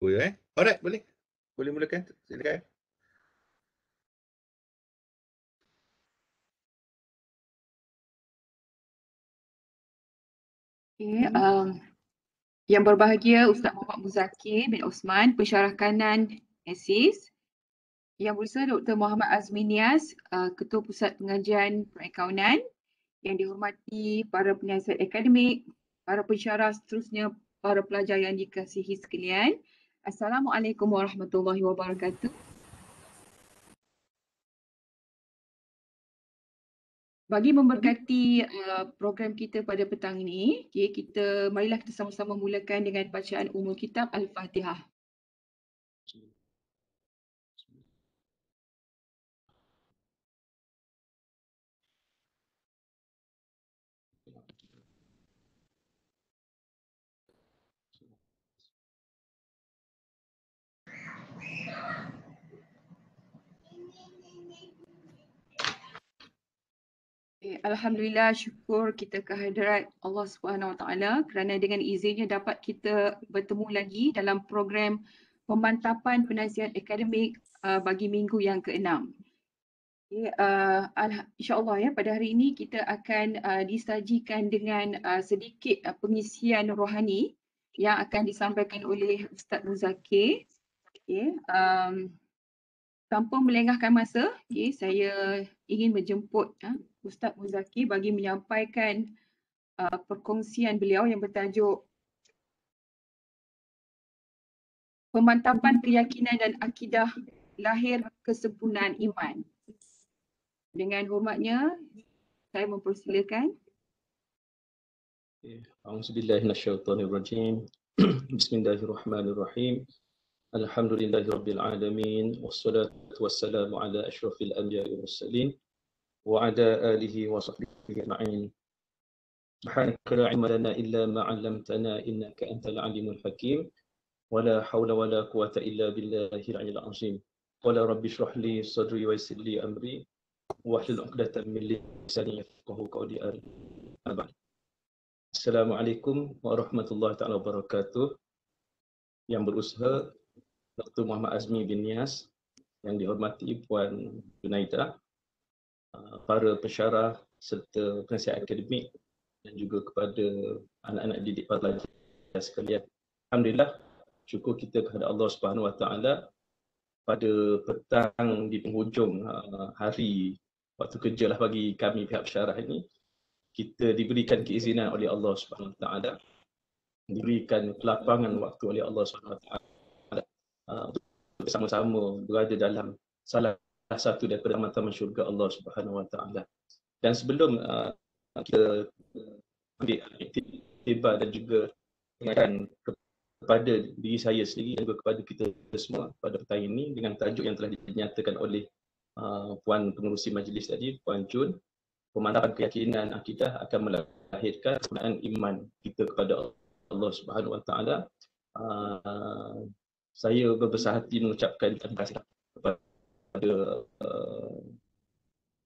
dua eh. Alright, boleh. Boleh mulakan. Silakan. Okay, um, yang berbahagia Ustaz Muhammad Muzakir bin Osman, pensyarah kanan ASIS. Yang berusaha Dr. Muhammad Azminias, uh, Ketua Pusat Pengajian Perakaunan. Yang dihormati para penyiasat akademik, para pensyarah seterusnya, para pelajar yang dikasihi sekalian. Assalamualaikum warahmatullahi wabarakatuh. Bagi memberkati uh, program kita pada petang ini, kita marilah kita sama-sama mulakan dengan bacaan umur kitab Al-Fatihah. Okay, eh, Alhamdulillah syukur kita kehadiran Allah Subhanahu Wa Taala kerana dengan izinnya dapat kita bertemu lagi dalam program pemantapan penasihat akademik uh, bagi minggu yang keenam. Okay, eh, uh, InsyaAllah ya pada hari ini kita akan uh, disajikan dengan uh, sedikit uh, pengisian rohani yang akan disampaikan oleh Ustaz Muzakir. Okay, eh, um, tanpa melengahkan masa, okay, saya ingin menjemput ha, Ustaz Muzaki bagi menyampaikan uh, perkongsian beliau yang bertajuk Pemantapan Keyakinan dan Akidah Lahir Kesempurnaan Iman. Dengan hormatnya, saya mempersilakan. Okay. Alhamdulillahirrahmanirrahim. Bismillahirrahmanirrahim. الحمد لله رب العالمين والصلاة والسلام على أشرف الأنبياء والمرسلين وعلى آله وصحبه أجمعين سبحانك لا علم لنا إلا ما علمتنا إنك أنت العليم الحكيم ولا حول ولا قوة إلا بالله العلي العظيم ولا رب اشرح لي صدري ويسر لي أمري واحلل عقدة من لساني يفقه قولي آمين السلام عليكم ورحمة الله تعالى وبركاته yang berusaha Dr. Muhammad Azmi bin Nias yang dihormati Puan Junaida, uh, para pesyarah serta penasihat akademik dan juga kepada anak-anak didik pelajar sekalian. Alhamdulillah, syukur kita kepada Allah Subhanahu Wa Taala pada petang di penghujung uh, hari waktu kerja lah bagi kami pihak pesyarah ini kita diberikan keizinan oleh Allah Subhanahu Wa Taala diberikan kelapangan waktu oleh Allah Subhanahu Wa Taala uh, bersama-sama berada dalam salah satu daripada mata taman syurga Allah Subhanahu Wa Taala. Dan sebelum uh, kita ah, ambil tiba dan juga ingatkan kepada diri saya sendiri dan juga kepada kita semua pada petang ini dengan tajuk yang telah dinyatakan oleh uh, Puan Pengurusi Majlis tadi, Puan Jun, pemandangan keyakinan akidah akan melahirkan kesempurnaan iman kita kepada Allah Subhanahu Wa Taala saya berbesar hati mengucapkan terima kasih kepada uh,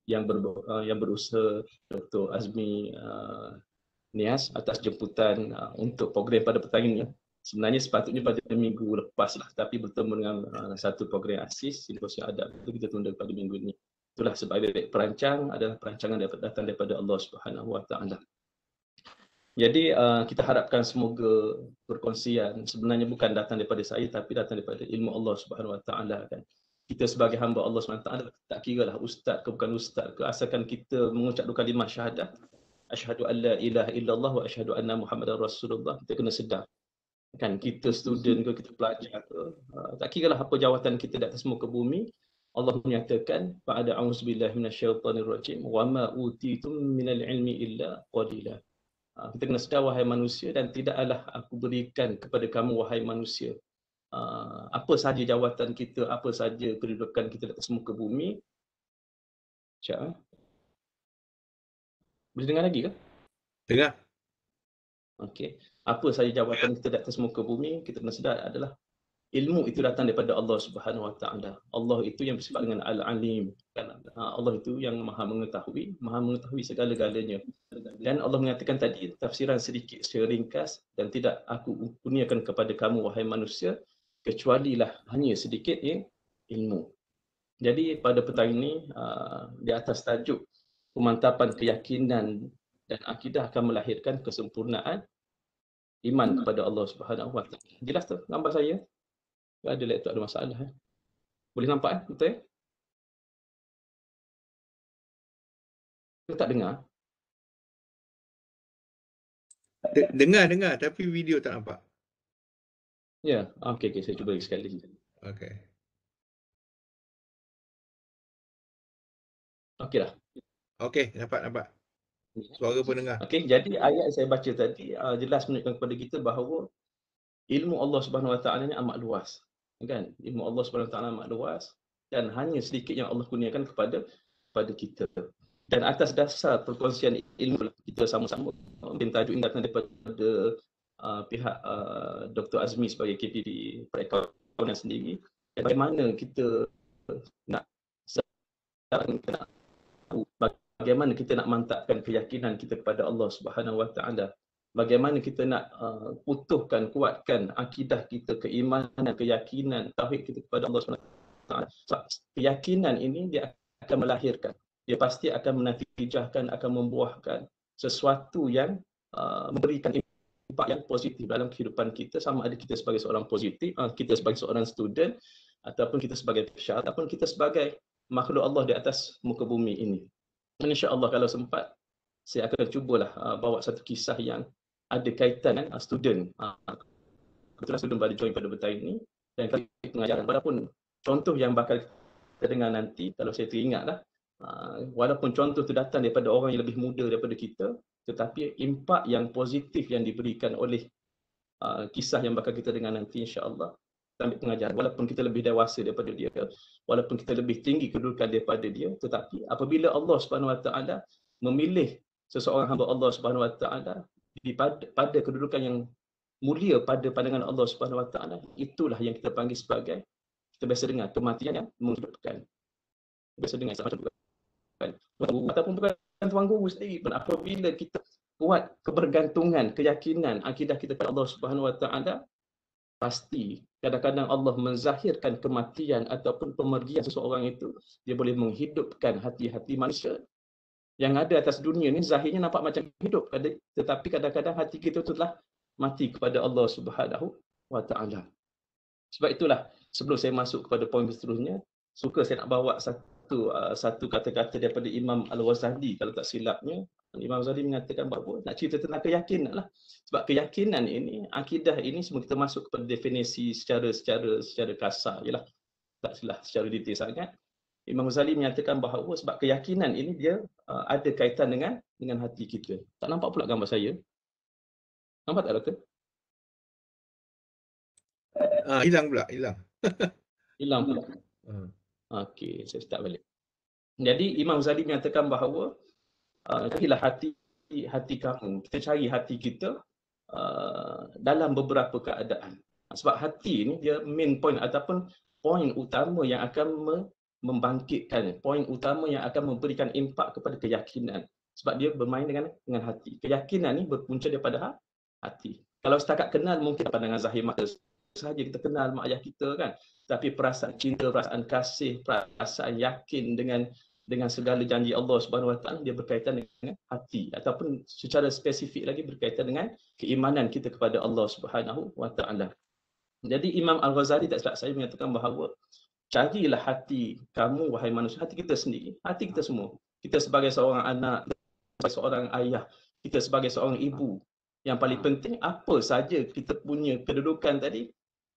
yang ber, uh, yang berusaha Dr. Azmi uh, Nias atas jemputan uh, untuk program pada petang ini. Sebenarnya sepatutnya pada minggu lepas lah, tapi bertemu dengan uh, satu program asis, Simposia Adab itu kita tunda pada minggu ini. Itulah sebagai perancang adalah perancangan dapat datang daripada Allah Subhanahu Wa Taala. Jadi uh, kita harapkan semoga perkongsian sebenarnya bukan datang daripada saya tapi datang daripada ilmu Allah Subhanahu Wa Taala kan. Kita sebagai hamba Allah Subhanahu Wa Taala tak kira lah ustaz ke bukan ustaz ke asalkan kita mengucap dua kalimah syahadah asyhadu an ilaha illallah wa asyhadu anna muhammadar rasulullah kita kena sedar kan kita student ke kita pelajar ke uh, tak kira lah apa jawatan kita di atas muka bumi Allah menyatakan pada auzubillahi rajim wa ma utitum minal ilmi illa qalilah Ah, kita kena sedar wahai manusia dan tidaklah aku berikan kepada kamu wahai manusia ah, apa saja jawatan kita, apa saja kedudukan kita dekat semuka bumi. Sekejap. Eh? Boleh dengar lagi ke? Dengar. Okey. Apa saja jawatan kita di atas muka bumi, kita kena sedar adalah ilmu itu datang daripada Allah Subhanahu Wa Taala. Allah itu yang bersifat dengan Al-Alim. Ha, Allah itu yang maha mengetahui, maha mengetahui segala-galanya. Dan Allah mengatakan tadi, tafsiran sedikit secara ringkas dan tidak aku kurniakan kepada kamu wahai manusia, kecuali lah hanya sedikit ya, ilmu. Jadi pada petang ini, ha, di atas tajuk, pemantapan keyakinan dan akidah akan melahirkan kesempurnaan iman hmm. kepada Allah Subhanahu Wa Jelas tu gambar saya? Tak ada lihat tak ada masalah. Eh? Boleh nampak eh? Betul eh? Kau tak dengar? Dengar, dengar tapi video tak nampak. Ya, yeah. okey, okey. Saya cuba sekali lagi. Okey. Okey lah. Okey, nampak, nampak. Suara pun dengar. Okey, jadi ayat saya baca tadi uh, jelas menunjukkan kepada kita bahawa ilmu Allah Subhanahu Wa Taala ni amat luas. Kan? Ilmu Allah Subhanahu Wa Taala amat luas dan hanya sedikit yang Allah kurniakan kepada kepada kita dan atas dasar perkongsian ilmu lah, kita sama-sama minta tajuk ingatan daripada uh, pihak uh, Dr. Azmi sebagai KPD perekonomian sendiri bagaimana kita nak bagaimana kita nak mantapkan keyakinan kita kepada Allah Subhanahu Wa Taala bagaimana kita nak uh, utuhkan kuatkan akidah kita keimanan keyakinan tauhid kita kepada Allah Subhanahu Wa Taala keyakinan ini dia akan melahirkan dia pasti akan menafijahkan, akan membuahkan sesuatu yang uh, memberikan impak yang positif dalam kehidupan kita sama ada kita sebagai seorang positif, uh, kita sebagai seorang student ataupun kita sebagai pesyar ataupun kita sebagai makhluk Allah di atas muka bumi ini. Allah kalau sempat, saya akan cubalah uh, bawa satu kisah yang ada kaitan dengan uh, student. Uh, kebetulan uh, student baru join pada petang ini dan kali pengajaran. Walaupun contoh yang bakal kita dengar nanti, kalau saya teringatlah, Ah, walaupun contoh itu datang daripada orang yang lebih muda daripada kita, tetapi impak yang positif yang diberikan oleh ah, kisah yang bakal kita dengar nanti insya-Allah sambil pengajaran walaupun kita lebih dewasa daripada dia walaupun kita lebih tinggi kedudukan daripada dia tetapi apabila Allah Subhanahu Wa Taala memilih seseorang hamba Allah Subhanahu Wa Taala pada kedudukan yang mulia pada pandangan Allah Subhanahu Wa Taala itulah yang kita panggil sebagai kita biasa dengar kematian yang menghidupkan biasa dengar sama juga Kan? ataupun bukan tuan guru sendiri pun apabila kita kuat kebergantungan keyakinan akidah kita kepada Allah Subhanahu Wa Taala pasti kadang-kadang Allah menzahirkan kematian ataupun pemergian seseorang itu dia boleh menghidupkan hati-hati manusia yang ada atas dunia ni zahirnya nampak macam hidup tetapi kadang-kadang hati kita itu telah mati kepada Allah Subhanahu Wa Taala sebab itulah sebelum saya masuk kepada poin seterusnya suka saya nak bawa satu satu uh, ah, satu kata-kata daripada Imam Al-Wazali kalau tak silapnya Imam Zali mengatakan bahawa nak cerita tentang keyakinan lah. Sebab keyakinan ini, akidah ini semua kita masuk kepada definisi secara secara secara kasar je lah. Tak silap secara detail sangat. Imam Zali menyatakan bahawa sebab keyakinan ini dia uh, ada kaitan dengan dengan hati kita. Tak nampak pula gambar saya? Nampak tak, Doktor? Ah, hilang pula, hilang. hilang pula. Hmm. Okey, saya start balik. Jadi Imam Zali menyatakan bahawa uh, carilah uh, hati hati kamu. Kita cari hati kita uh, dalam beberapa keadaan. Sebab hati ni dia main point ataupun point utama yang akan membangkitkan, point utama yang akan memberikan impak kepada keyakinan. Sebab dia bermain dengan dengan hati. Keyakinan ni berpunca daripada ha-, hati. Kalau setakat kenal mungkin pandangan zahir mata sahaja kita kenal mak ayah kita kan tapi perasaan cinta, perasaan kasih, perasaan yakin dengan dengan segala janji Allah Subhanahu Wa Taala dia berkaitan dengan hati ataupun secara spesifik lagi berkaitan dengan keimanan kita kepada Allah Subhanahu Wa Taala. Jadi Imam Al-Ghazali tak salah saya menyatakan bahawa carilah hati kamu wahai manusia, hati kita sendiri, hati kita semua. Kita sebagai seorang anak, sebagai seorang ayah, kita sebagai seorang ibu. Yang paling penting apa saja kita punya kedudukan tadi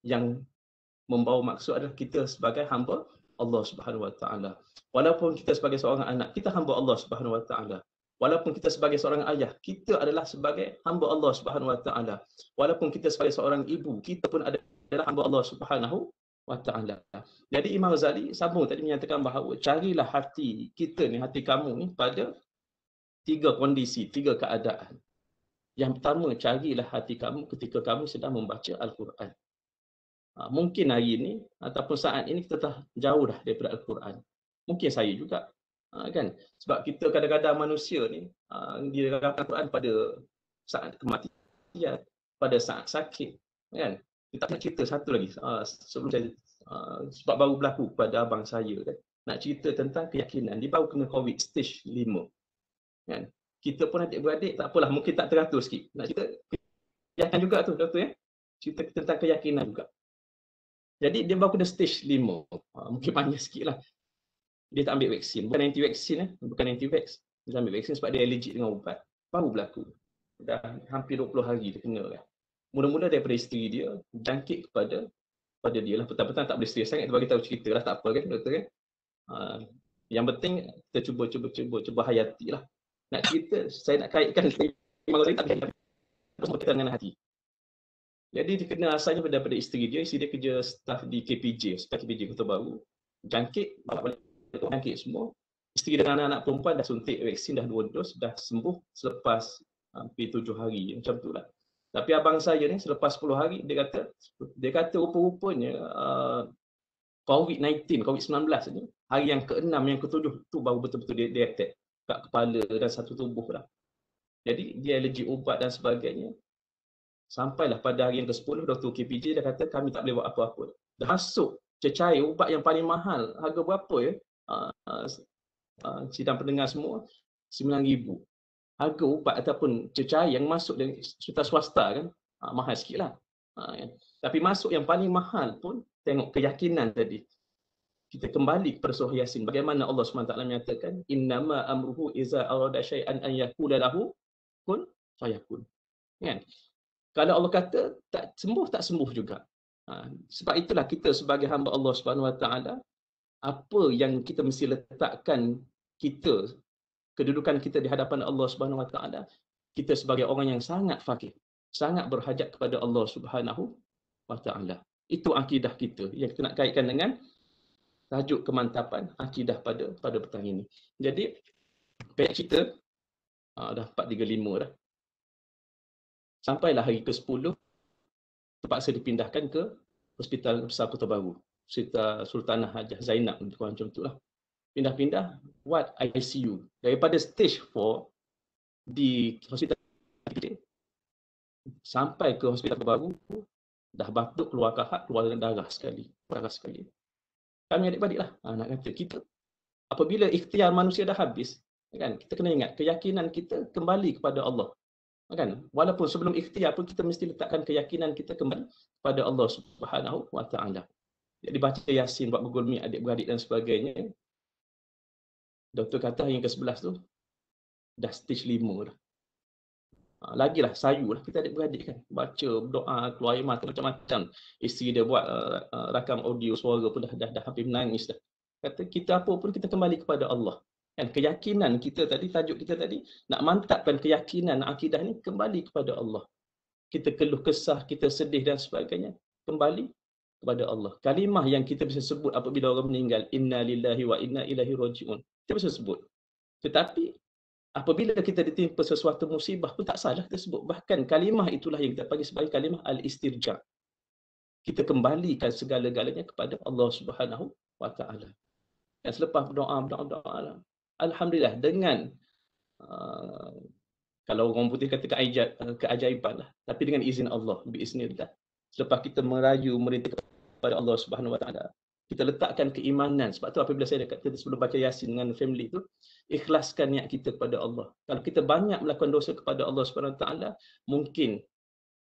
yang membawa maksud adalah kita sebagai hamba Allah Subhanahu Wa Taala. Walaupun kita sebagai seorang anak, kita hamba Allah Subhanahu Wa Taala. Walaupun kita sebagai seorang ayah, kita adalah sebagai hamba Allah Subhanahu Wa Taala. Walaupun kita sebagai seorang ibu, kita pun adalah hamba Allah Subhanahu Wa Taala. Jadi Imam Ghazali sambung tadi menyatakan bahawa carilah hati kita ni, hati kamu ni pada tiga kondisi, tiga keadaan. Yang pertama, carilah hati kamu ketika kamu sedang membaca Al-Quran. Ha, mungkin hari ini ataupun saat ini kita telah jauh dah daripada Al-Quran. Mungkin saya juga. Ha, kan? Sebab kita kadang-kadang manusia ni ha, dia dalam Al-Quran pada saat kematian, pada saat sakit. Kan? Kita nak cerita satu lagi sebelum saya, sebab baru berlaku pada abang saya. Kan? Nak cerita tentang keyakinan. Dia baru kena COVID stage 5. Kan? Kita pun adik-beradik tak apalah mungkin tak teratur sikit. Nak cerita keyakinan juga tu, Doktor ya. Cerita tentang keyakinan juga. Jadi dia baru kena stage 5. Uh, ha, mungkin hmm. panjang sikit lah. Dia tak ambil vaksin. Bukan anti vaksin eh. Bukan anti vax. Dia tak ambil vaksin sebab dia allergic dengan ubat. Baru berlaku. Dah hampir 20 hari dia kena kan. Mula-mula daripada isteri dia, jangkit kepada pada dia lah. Petang-petang tak boleh serius sangat. Dia tahu cerita lah. Tak apa kan doktor kan. Uh, yang penting kita cuba cuba cuba cuba hayati lah. Nak cerita saya nak kaitkan hari tak boleh. Semua kita dengan hati. Jadi dia kena asalnya daripada isteri dia, isteri dia kerja staff di KPJ, staff KPJ Kota Baru. Jangkit, balik-balik jangkit semua. Isteri dengan anak-anak perempuan dah suntik vaksin, dah dua dos, dah sembuh selepas hampir tujuh hari. Macam tu lah. Tapi abang saya ni selepas 10 hari dia kata dia kata rupa-rupanya uh, COVID-19, COVID-19 ni hari yang ke-6, yang ke-7 tu baru betul-betul dia, dia kat kepala dan satu tubuh lah. Jadi dia alergi ubat dan sebagainya. Sampailah pada hari yang ke-10, Dr. KPJ dah kata kami tak boleh buat apa-apa. Dah masuk cecair ubat yang paling mahal. Harga berapa ya? Uh, uh, uh, sidang pendengar semua, RM9,000. Harga ubat ataupun cecair yang masuk dari cerita swasta kan, uh, mahal sikit lah. Uh, ya. Tapi masuk yang paling mahal pun, tengok keyakinan tadi. Kita kembali kepada surah Yasin. Bagaimana Allah SWT menyatakan, Innama amruhu iza arada syai'an an yakula lahu kun fayakun. Kan? kalau Allah kata tak sembuh tak sembuh juga ha, sebab itulah kita sebagai hamba Allah Subhanahu Wa Taala apa yang kita mesti letakkan kita kedudukan kita di hadapan Allah Subhanahu Wa Taala kita sebagai orang yang sangat fakir sangat berhajat kepada Allah Subhanahu Wa Taala itu akidah kita yang kita nak kaitkan dengan tajuk kemantapan akidah pada pada petang ini. Jadi, pek kita uh, dah 435 dah. Sampailah hari ke-10, terpaksa dipindahkan ke Hospital Besar Kota Baru. Hospital Sultanah Hajah Zainab, untuk kurang macam lah. Pindah-pindah, what ICU. Daripada stage 4 di Hospital Kota sampai ke Hospital Kota Baru, dah batuk keluar kahak, keluar darah sekali. Darah sekali. Kami adik-adik lah, ha, ah, nak kata kita. Apabila ikhtiar manusia dah habis, kan kita kena ingat keyakinan kita kembali kepada Allah kan walaupun sebelum ikhtiar pun kita mesti letakkan keyakinan kita kembali pada Allah Subhanahu wa taala jadi baca yasin buat gugul adik-beradik dan sebagainya doktor kata yang ke-11 tu dah stage 5 dah Ha, lagilah sayulah kita adik-beradik kan baca doa keluar air mata macam-macam isteri dia buat uh, uh, rakam audio suara pun dah dah dah hampir menangis dah kata kita apa pun kita kembali kepada Allah dan keyakinan kita tadi, tajuk kita tadi, nak mantapkan keyakinan akidah ni kembali kepada Allah. Kita keluh kesah, kita sedih dan sebagainya, kembali kepada Allah. Kalimah yang kita bisa sebut apabila orang meninggal, inna lillahi wa inna ilahi roji'un. Kita bisa sebut. Tetapi, apabila kita ditimpa sesuatu musibah pun tak salah kita sebut. Bahkan kalimah itulah yang kita panggil sebagai kalimah al-istirja' kita kembalikan segala-galanya kepada Allah Subhanahu wa taala. Dan selepas berdoa, berdoa, berdoa, lah. Alhamdulillah dengan uh, kalau orang putih kata keajaib, keajaiban lah. Tapi dengan izin Allah, biiznillah. Selepas kita merayu, merintah kepada Allah Subhanahu Wa Taala, kita letakkan keimanan. Sebab tu apabila saya dekat kita sebelum baca Yasin dengan family tu, ikhlaskan niat kita kepada Allah. Kalau kita banyak melakukan dosa kepada Allah Subhanahu Wa Taala, mungkin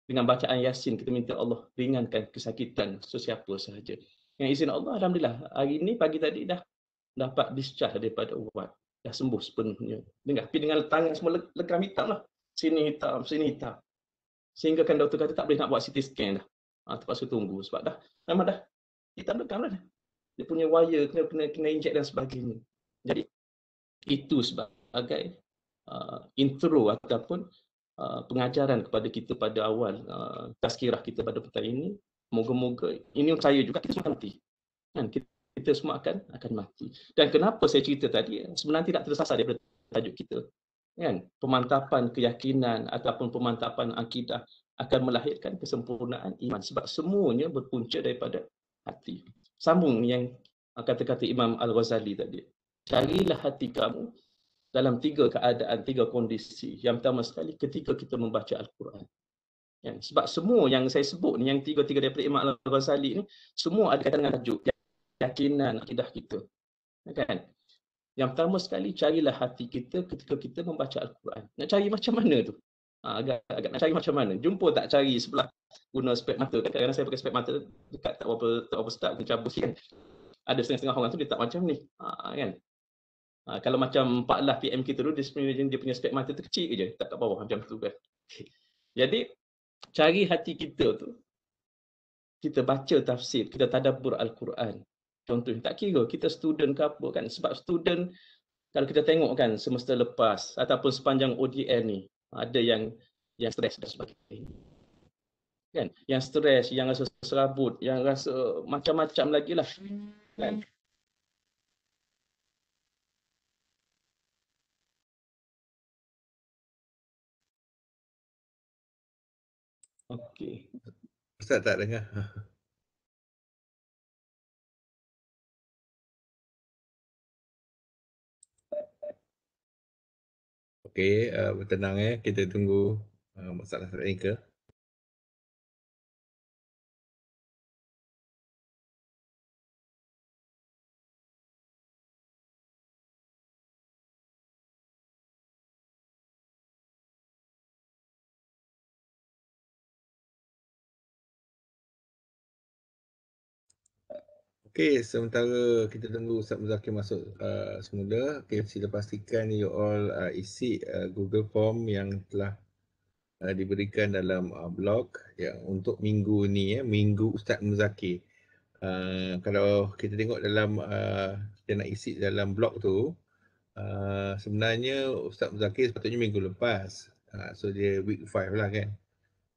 dengan bacaan Yasin kita minta Allah ringankan kesakitan sesiapa sahaja. Dengan izin Allah, Alhamdulillah, hari ini pagi tadi dah dapat discharge daripada ubat dah sembuh sepenuhnya dengar pergi dengan tangan semua lekam hitam lah sini hitam sini hitam sehingga kan doktor kata tak boleh nak buat CT scan dah ha, ah, terpaksa tunggu sebab dah memang dah hitam lekam lah dah. dia punya wire kena, kena kena inject dan sebagainya jadi itu sebagai uh, intro ataupun uh, pengajaran kepada kita pada awal uh, tazkirah kita pada petang ini moga-moga ini saya juga kita semua nanti kan kita kita semua akan akan mati. Dan kenapa saya cerita tadi, sebenarnya tidak tersasar daripada tajuk kita. Kan? Pemantapan keyakinan ataupun pemantapan akidah akan melahirkan kesempurnaan iman. Sebab semuanya berpunca daripada hati. Sambung yang kata-kata Imam Al-Ghazali tadi. Carilah hati kamu dalam tiga keadaan, tiga kondisi. Yang pertama sekali ketika kita membaca Al-Quran. Kan? sebab semua yang saya sebut ni, yang tiga-tiga daripada Imam Al-Ghazali ni, semua ada kaitan dengan tajuk keyakinan akidah kita. Ya kan? Yang pertama sekali carilah hati kita ketika kita membaca Al-Quran. Nak cari macam mana tu? Ha, agak, agak nak cari macam mana? Jumpa tak cari sebelah guna spek mata. Kan? kadang saya pakai spek mata dekat tak apa tak apa start mencabut kan. Ada setengah-setengah orang tu dia tak macam ni. Ha, kan? Ha, kalau macam lah PM kita tu, dia, punya spek mata tu kecil je. Tak kat bawah macam tu kan. Jadi, cari hati kita tu. Kita baca tafsir, kita tadabur Al-Quran contoh tak kira kita student ke apa kan sebab student kalau kita tengok kan semester lepas ataupun sepanjang ODL ni ada yang yang stres dan sebagainya kan yang stres yang rasa serabut yang rasa macam-macam lagi lah kan Okey. Ustaz tak dengar. Okey, uh, eh, tenang eh. Kita tunggu uh, masalah terakhir ke. Okay, sementara kita tunggu Ustaz Muzakir masuk uh, semula. Okay, sila pastikan you all uh, isi uh, Google Form yang telah uh, diberikan dalam uh, blog yang untuk minggu ni, eh, minggu Ustaz Muzakir. Uh, kalau kita tengok dalam uh, kita nak isi dalam blog tu, uh, sebenarnya Ustaz Muzakir sepatutnya minggu lepas. Uh, so dia week 5 lah kan.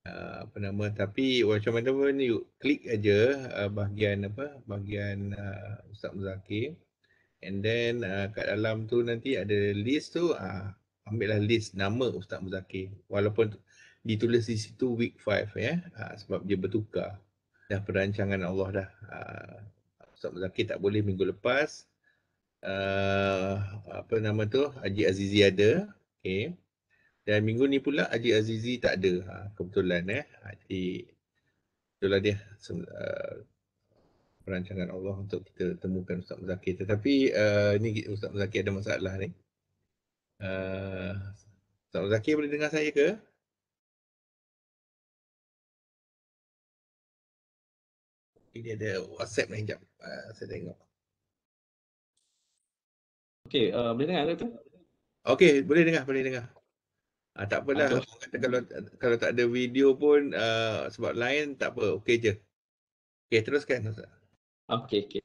Ah, apa nama tapi macam mana pun you klik aja uh, bahagian apa bahagian uh, Ustaz Muzakir and then uh, kat dalam tu nanti ada list tu uh, ambillah list nama Ustaz Muzakir walaupun ditulis di situ week 5 ya uh, sebab dia bertukar dah perancangan Allah dah uh, Ustaz Muzakir tak boleh minggu lepas uh, apa nama tu Haji Azizi ada okay. Dan minggu ni pula Haji Azizi tak ada. Ha, kebetulan eh. Jadi itulah dia uh, perancangan Allah untuk kita temukan Ustaz Muzakir. Tetapi uh, ni Ustaz Muzakir ada masalah ni. Uh, Ustaz Muzakir boleh dengar saya ke? dia ada WhatsApp ni sekejap. Uh, saya tengok. Okey, uh, boleh dengar ke tu? Okey, boleh dengar, boleh dengar. Ah, tak apalah ah, kata kalau kalau tak ada video pun uh, sebab lain tak apa okey je. Okey teruskan Ustaz. Ah, okey okey.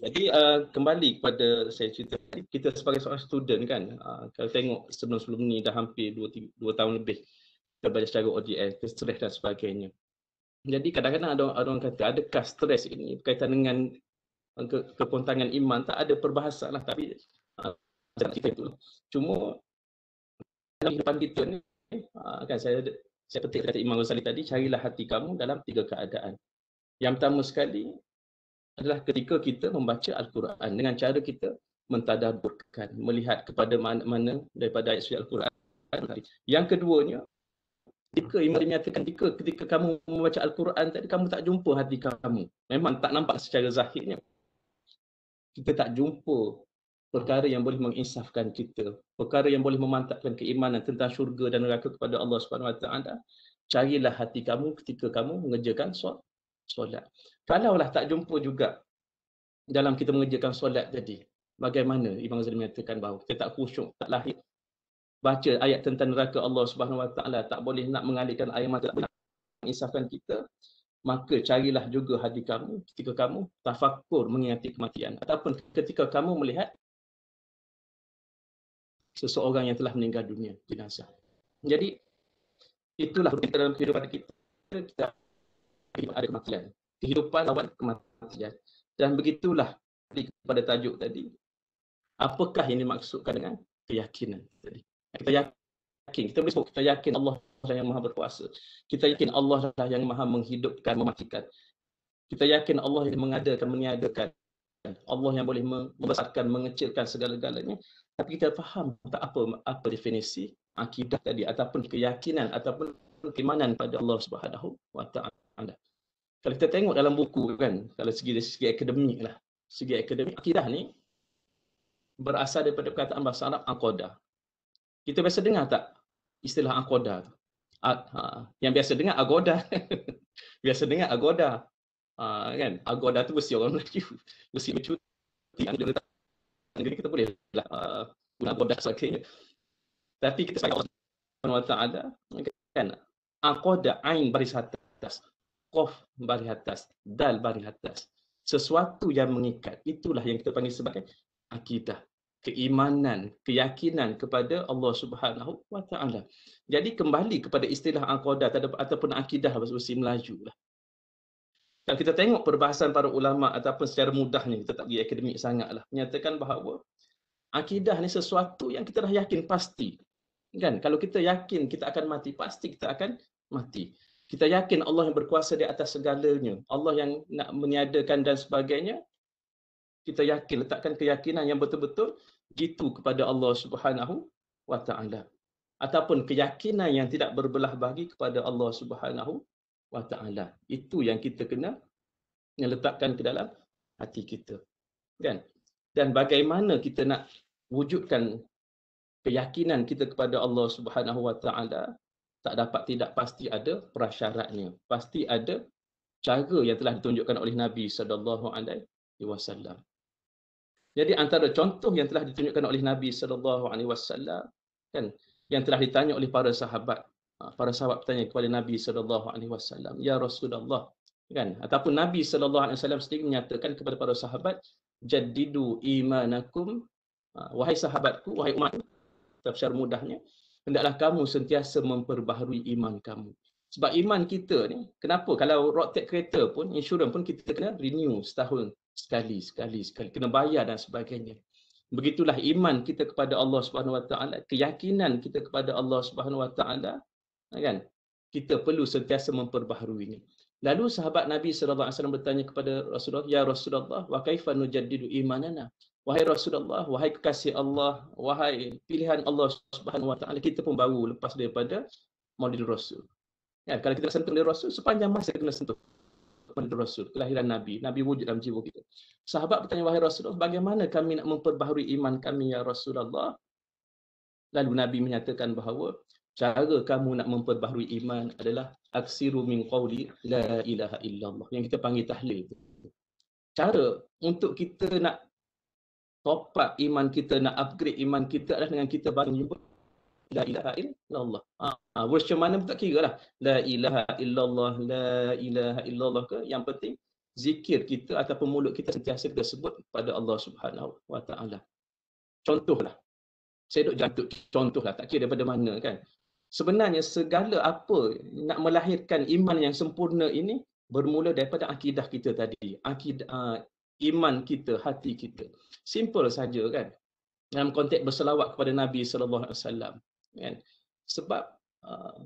Jadi uh, kembali kepada saya cerita kita sebagai seorang student kan uh, kalau tengok sebelum-sebelum ni dah hampir 2 2 tahun lebih kita belajar secara ODL, stress dan sebagainya. Jadi kadang-kadang ada, ada orang kata adakah stres ini berkaitan dengan ke, kepontangan iman tak ada perbahasan lah tapi uh, itu. Cuma dalam depan kita ni ah, kan saya saya petik kata Imam Ghazali tadi carilah hati kamu dalam tiga keadaan. Yang pertama sekali adalah ketika kita membaca al-Quran dengan cara kita mentadabburkan, melihat kepada mana-mana daripada ayat suci al-Quran. Yang keduanya ketika Imam menyatakan ketika, ketika kamu membaca al-Quran tadi kamu tak jumpa hati kamu. Memang tak nampak secara zahirnya. Kita tak jumpa perkara yang boleh menginsafkan kita, perkara yang boleh memantapkan keimanan tentang syurga dan neraka kepada Allah Subhanahu Wa Taala, carilah hati kamu ketika kamu mengerjakan solat. Kalaulah tak jumpa juga dalam kita mengerjakan solat tadi, bagaimana Imam Zain menyatakan bahawa kita tak khusyuk, tak lahir, baca ayat tentang neraka Allah Subhanahu Wa Taala tak boleh nak mengalihkan air mata menginsafkan kita, maka carilah juga hati kamu ketika kamu tafakur mengingati kematian ataupun ketika kamu melihat seseorang yang telah meninggal dunia jenazah. Jadi itulah kita dalam kehidupan kita kita hidup ada kematian. Kehidupan lawan kematian. Dan begitulah Di kepada tajuk tadi. Apakah ini maksudkan dengan keyakinan tadi? Kita yakin, kita boleh kita yakin Allah lah yang Maha Berkuasa. Kita yakin Allah lah yang Maha menghidupkan, mematikan. Kita yakin Allah yang mengadakan, meniadakan. Allah yang boleh membesarkan, mengecilkan segala-galanya. Tapi kita faham tak apa apa definisi akidah tadi ataupun keyakinan ataupun keimanan pada Allah Subhanahu wa taala. Kalau kita tengok dalam buku kan, kalau segi dari segi akademik lah. Segi akademik akidah ni berasal daripada perkataan bahasa Arab aqidah. Kita biasa dengar tak istilah aqidah Ha, yang biasa dengar agoda. biasa dengar agoda. Ah, kan agak dah tu mesti orang Melayu mesti bercuti yang dia negeri kita boleh lah uh, guna bodas sebagainya tapi kita sebagai orang Allah Ta'ala kan aqada ain baris atas qaf baris atas dal baris atas sesuatu yang mengikat itulah yang kita panggil sebagai akidah keimanan keyakinan kepada Allah Subhanahu Wa Ta'ala jadi kembali kepada istilah aqada ataupun akidah bahasa Melayu lah kalau kita tengok perbahasan para ulama ataupun secara mudahnya kita tak pergi akademik sangatlah menyatakan bahawa akidah ni sesuatu yang kita dah yakin pasti. Kan? Kalau kita yakin kita akan mati, pasti kita akan mati. Kita yakin Allah yang berkuasa di atas segalanya, Allah yang nak meniadakan dan sebagainya. Kita yakin letakkan keyakinan yang betul-betul gitu kepada Allah Subhanahu wa ataupun keyakinan yang tidak berbelah bagi kepada Allah Subhanahu wa ta'ala. Itu yang kita kena yang letakkan ke dalam hati kita. Kan? Dan bagaimana kita nak wujudkan keyakinan kita kepada Allah Subhanahu wa ta'ala tak dapat tidak pasti ada prasyaratnya. Pasti ada cara yang telah ditunjukkan oleh Nabi sallallahu alaihi wasallam. Jadi antara contoh yang telah ditunjukkan oleh Nabi sallallahu alaihi wasallam kan yang telah ditanya oleh para sahabat Ah, para sahabat bertanya kepada Nabi sallallahu alaihi wasallam, "Ya Rasulullah," kan? Ataupun Nabi sallallahu alaihi wasallam sendiri menyatakan kepada para sahabat, Jadidu imanakum," ah, wahai sahabatku, wahai umat, tafsir mudahnya, hendaklah kamu sentiasa memperbaharui iman kamu. Sebab iman kita ni, kenapa kalau rotet kereta pun, insurans pun kita kena renew setahun sekali, sekali, sekali. Kena bayar dan sebagainya. Begitulah iman kita kepada Allah Subhanahu Wa Taala, keyakinan kita kepada Allah Subhanahu Wa Taala kan kita perlu sentiasa memperbaharuinya lalu sahabat nabi sallallahu alaihi bertanya kepada rasulullah ya rasulullah wa kaifa nujaddidu imanana wahai rasulullah wahai kekasih Allah wahai pilihan Allah subhanahu wa taala kita pun baru lepas daripada model rasul ya kalau kita sentuh dengan rasul sepanjang masa kena sentuh kepada Rasul, kelahiran Nabi. Nabi wujud dalam jiwa kita. Sahabat bertanya, wahai Rasulullah, bagaimana kami nak memperbaharui iman kami, ya Rasulullah? Lalu Nabi menyatakan bahawa cara kamu nak memperbaharui iman adalah aksiru min qawli la ilaha illallah yang kita panggil tahlil Cara untuk kita nak top up iman kita, nak upgrade iman kita adalah dengan kita baru menyebut la ilaha illallah. Ha, ha version mana pun tak kira lah. La ilaha illallah, la ilaha illallah ke. Yang penting zikir kita ataupun mulut kita sentiasa kita kepada Allah subhanahu wa ta'ala. Contohlah. Saya duduk jatuh. Contohlah. Tak kira daripada mana kan sebenarnya segala apa nak melahirkan iman yang sempurna ini bermula daripada akidah kita tadi akidah uh, iman kita hati kita simple saja kan dalam konteks berselawat kepada Nabi sallallahu alaihi wasallam kan sebab uh,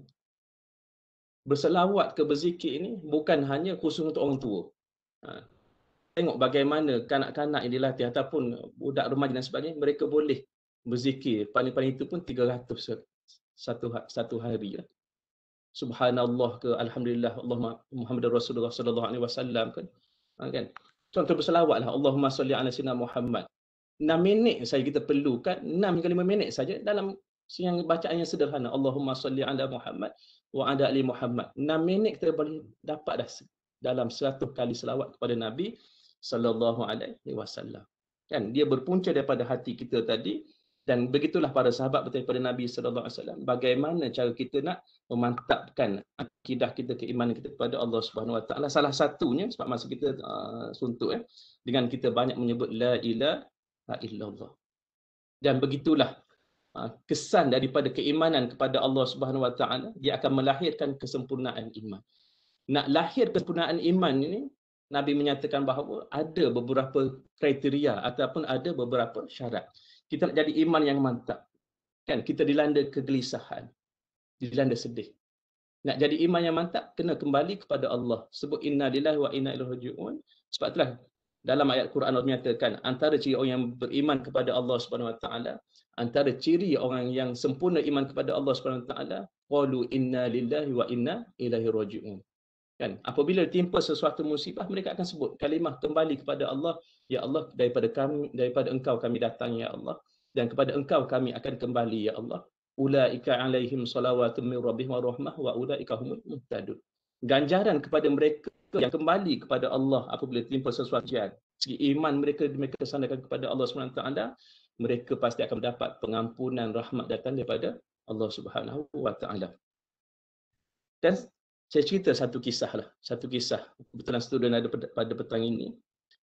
berselawat ke berzikir ini bukan hanya khusus untuk orang tua. Ha. Tengok bagaimana kanak-kanak yang dilatih ataupun budak rumah dan sebagainya, mereka boleh berzikir. Paling-paling itu pun 300 satu ha-, satu hari lah. Subhanallah ke alhamdulillah Allahumma Muhammad Rasulullah sallallahu alaihi wasallam kan. Ha, kan. Contoh berselawat lah Allahumma salli ala sayyidina Muhammad. 6 minit saya kita perlukan 6 hingga 5 minit saja dalam yang bacaan yang sederhana Allahumma salli ala Muhammad wa ala ali Muhammad. 6 minit kita boleh dapat dah dalam 100 kali selawat kepada Nabi sallallahu alaihi wasallam. Kan dia berpunca daripada hati kita tadi dan begitulah para sahabat daripada Nabi sallallahu alaihi wasallam bagaimana cara kita nak memantapkan akidah kita keimanan kita kepada Allah Subhanahu wa taala salah satunya sebab masa kita uh, suntuk eh dengan kita banyak menyebut la ilaha illallah dan begitulah uh, kesan daripada keimanan kepada Allah Subhanahu wa taala dia akan melahirkan kesempurnaan iman nak lahir kesempurnaan iman ini Nabi menyatakan bahawa ada beberapa kriteria ataupun ada beberapa syarat kita nak jadi iman yang mantap kan kita dilanda kegelisahan dilanda sedih nak jadi iman yang mantap kena kembali kepada Allah sebut inna lillahi wa inna ilaihi rajiun sebab itulah dalam ayat Quran Allah menyatakan antara ciri orang yang beriman kepada Allah Subhanahu wa taala antara ciri orang yang sempurna iman kepada Allah Subhanahu wa taala qalu inna lillahi wa inna ilaihi rajiun kan apabila timpa sesuatu musibah mereka akan sebut kalimah kembali kepada Allah Ya Allah, daripada kami, daripada engkau kami datang, Ya Allah. Dan kepada engkau kami akan kembali, Ya Allah. Ula'ika alaihim salawatum min rabbih wa rahmah wa ula'ika humul muhtadun. Ganjaran kepada mereka yang kembali kepada Allah apabila timpa sesuatu jahat. Segi iman mereka, mereka kesandakan kepada Allah SWT, mereka pasti akan mendapat pengampunan rahmat datang daripada Allah Subhanahu Wa Taala. Dan saya cerita satu kisah lah, satu kisah kebetulan student ada pada petang ini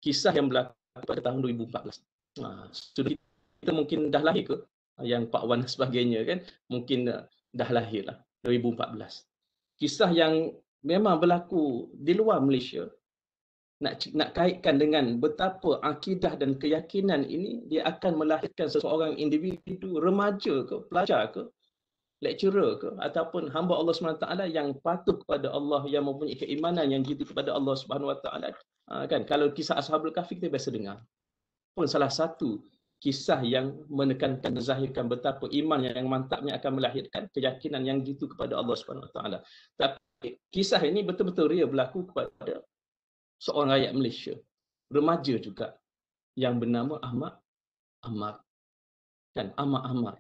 kisah yang berlaku pada tahun 2014. Ha, sudah kita mungkin dah lahir ke ha, yang Pak Wan sebagainya kan mungkin eh, dah lahir lah 2014. Kisah yang memang berlaku di luar Malaysia nak nak kaitkan dengan betapa akidah dan keyakinan ini dia akan melahirkan seseorang individu remaja ke pelajar ke lecturer ke ataupun hamba Allah SWT yang patuh kepada Allah yang mempunyai keimanan yang gitu kepada Allah Subhanahu Wa Taala Ah, kan kalau kisah ashabul kahfi kita biasa dengar pun salah satu kisah yang menekankan zahirkan betapa iman yang mantapnya akan melahirkan keyakinan yang gitu kepada Allah Subhanahu Wa Taala tapi kisah ini betul-betul real berlaku kepada seorang rakyat Malaysia remaja juga yang bernama Ahmad Ahmad kan Ahmad Ahmad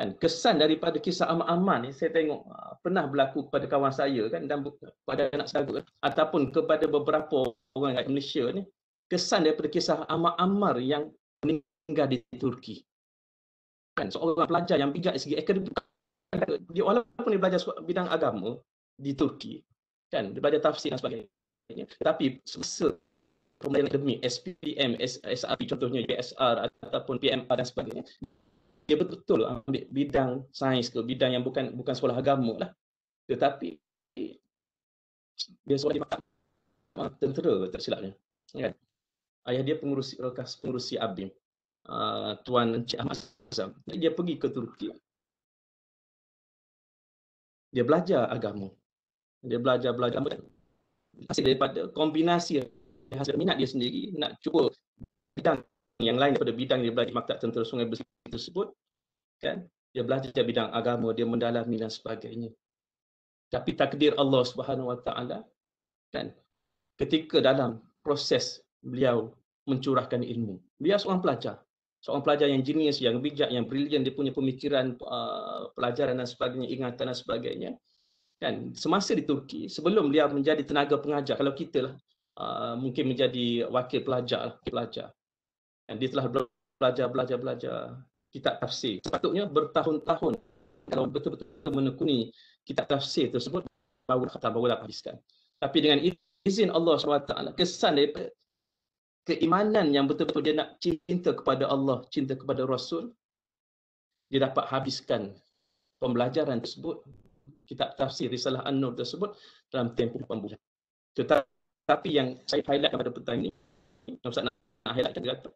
Kan? Kesan daripada kisah aman-aman ni saya tengok ah, pernah berlaku kepada kawan saya kan dan kepada anak saudara kan? ataupun kepada beberapa orang di Malaysia ni kesan daripada kisah Ahmad Amar yang meninggal di Turki. Kan seorang pelajar yang bijak segi akademik dia walaupun dia belajar bidang agama di Turki kan dia belajar tafsir dan sebagainya tapi sebesar pembelajaran akademik SPM, SRP contohnya USR ataupun PMR dan sebagainya dia betul-betul ambil bidang sains ke bidang yang bukan bukan sekolah agama lah. Tetapi dia sekolah di mak tentera tak silapnya. Kan? Ayah dia pengurusi rekas pengurusi Abim. Uh, ah, Tuan Encik Ahmad Azam. Dia pergi ke Turki. Dia belajar agama. Dia belajar-belajar agama. Hasil daripada kombinasi hasil minat dia sendiri nak cuba bidang yang lain daripada bidang dia belajar di Maktab Tentera Sungai Besi tersebut kan dia belajar di bidang agama dia mendalami dan sebagainya tapi takdir Allah Subhanahu Wa Taala kan ketika dalam proses beliau mencurahkan ilmu beliau seorang pelajar seorang pelajar yang jenius yang bijak yang brilian dia punya pemikiran uh, pelajaran dan sebagainya ingatan dan sebagainya kan semasa di Turki sebelum beliau menjadi tenaga pengajar kalau kita lah uh, mungkin menjadi wakil pelajar lah, pelajar dan dia telah belajar belajar belajar kitab tafsir. Sepatutnya bertahun-tahun kalau betul-betul menekuni kitab tafsir tersebut baru kata baru dah habiskan. Tapi dengan izin Allah SWT, kesan daripada keimanan yang betul-betul dia nak cinta kepada Allah, cinta kepada Rasul, dia dapat habiskan pembelajaran tersebut, kitab tafsir Risalah An-Nur tersebut dalam tempoh pembulan. Tetapi yang saya highlight pada petang ini, yang saya nak highlight kata,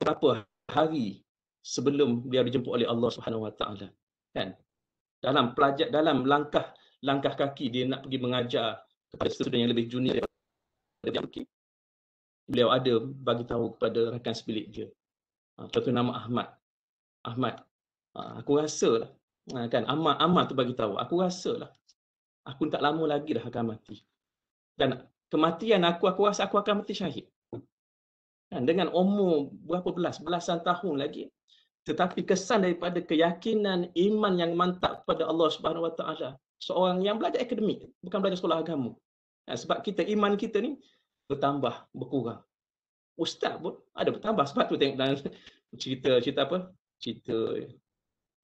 kenapa hari sebelum dia dijemput oleh Allah Subhanahu Wa Taala kan dalam pelajar dalam langkah langkah kaki dia nak pergi mengajar kepada student yang lebih junior dia beliau ada bagi tahu kepada rakan sebilik dia satu ha, nama Ahmad Ahmad ha, aku rasa lah ha, kan Ahmad Ahmad tu bagi tahu aku rasa lah aku tak lama lagi dah akan mati dan kematian aku aku rasa aku akan mati syahid kan, dengan umur berapa belas, belasan tahun lagi. Tetapi kesan daripada keyakinan iman yang mantap kepada Allah Subhanahu Wa Taala seorang yang belajar akademik, bukan belajar sekolah agama. Ha, sebab kita iman kita ni bertambah, berkurang. Ustaz pun ada bertambah sebab tu tengok dalam cerita cerita apa? Cerita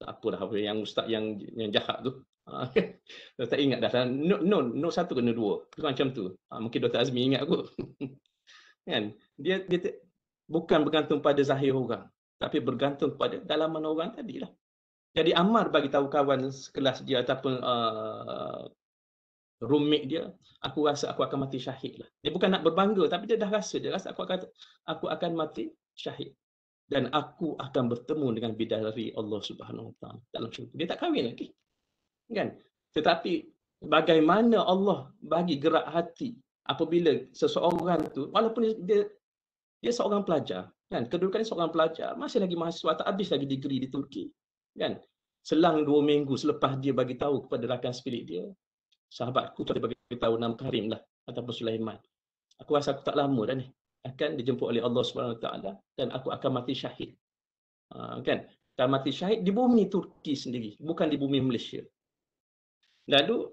tak apalah apa yang ustaz yang yang jahat tu. Ha, kan? tak ingat dah no no, no satu kena dua. Tu macam tu. Ha, mungkin Dr. Azmi ingat aku. kan dia dia te- bukan bergantung pada zahir orang tapi bergantung pada dalaman orang tadilah jadi amar bagi tahu kawan sekelas dia ataupun uh, roommate dia aku rasa aku akan mati syahid lah dia bukan nak berbangga tapi dia dah rasa dia rasa aku akan aku akan mati syahid dan aku akan bertemu dengan bidadari Allah Subhanahu Wa dalam syurga dia tak kahwin lagi kan tetapi bagaimana Allah bagi gerak hati apabila seseorang tu walaupun dia dia seorang pelajar kan kedudukan dia seorang pelajar masih lagi mahasiswa tak habis lagi degree di Turki kan selang dua minggu selepas dia bagi tahu kepada rakan spirit dia sahabatku tu bagi tahu nama Karim lah ataupun Sulaiman aku rasa aku tak lama dah ni akan dijemput oleh Allah Subhanahu taala dan aku akan mati syahid uh, kan dan mati syahid di bumi Turki sendiri bukan di bumi Malaysia lalu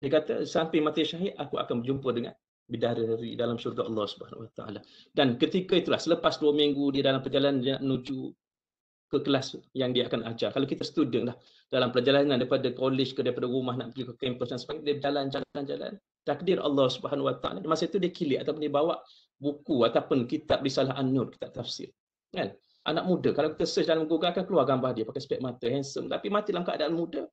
dia kata sampai mati syahid aku akan berjumpa dengan bidadari dalam syurga Allah Subhanahu Wa Taala. Dan ketika itulah selepas dua minggu di dalam perjalanan dia nak menuju ke kelas yang dia akan ajar. Kalau kita student lah dalam perjalanan daripada college ke daripada rumah nak pergi ke kampus dan sebagainya dia jalan jalan jalan. Takdir Allah Subhanahu Wa Taala masa itu dia kilik ataupun dia bawa buku ataupun kitab Risalah An-Nur kitab tafsir. Kan? Anak muda kalau kita search dalam Google akan keluar gambar dia pakai spek mata handsome tapi mati dalam keadaan muda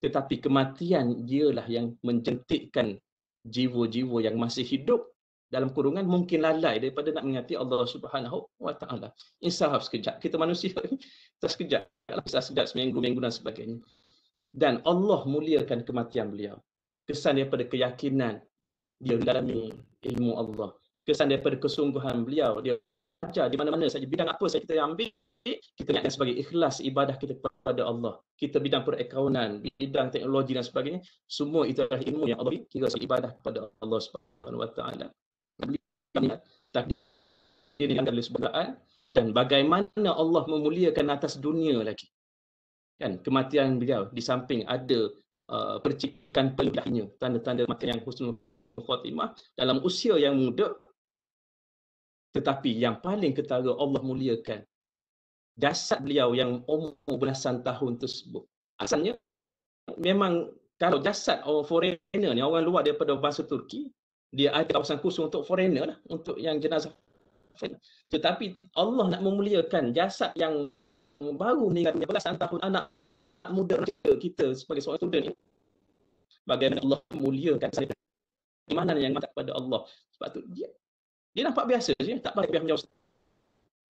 tetapi kematian ialah yang mencentikkan jiwa-jiwa yang masih hidup dalam kurungan mungkin lalai daripada nak mengerti Allah Subhanahu wa taala. Insaf sekejap. Kita manusia tak sekejap. Kalau sekejap, seminggu minggu dan sebagainya. Dan Allah muliakan kematian beliau. Kesan daripada keyakinan dia dalam ilmu Allah. Kesan daripada kesungguhan beliau dia ajar di mana-mana saja bidang apa saja kita ambil kita ingatkan sebagai ikhlas ibadah kita kepada pada Allah. Kita bidang perakaunan, bidang teknologi dan sebagainya, semua itu adalah ilmu yang Allah kita sebagai ibadah kepada Allah Subhanahu Wa Taala. Tapi ini adalah sebagaan dan bagaimana Allah memuliakan atas dunia lagi. Kan kematian beliau di samping ada uh, percikan peludahnya, tanda-tanda kematian yang husnul khotimah dalam usia yang muda tetapi yang paling ketara Allah muliakan jasad beliau yang umur belasan tahun tersebut. Asalnya memang kalau jasad orang foreigner ni orang luar daripada bangsa Turki, dia ada kawasan khusus untuk foreigner lah, untuk yang jenazah. Tetapi Allah nak memuliakan jasad yang baru meninggal belasan tahun anak muda kita sebagai seorang student ni. Bagaimana Allah memuliakan saya imanan yang mantap pada Allah. Sebab tu dia dia nampak biasa je, tak pandai biasa macam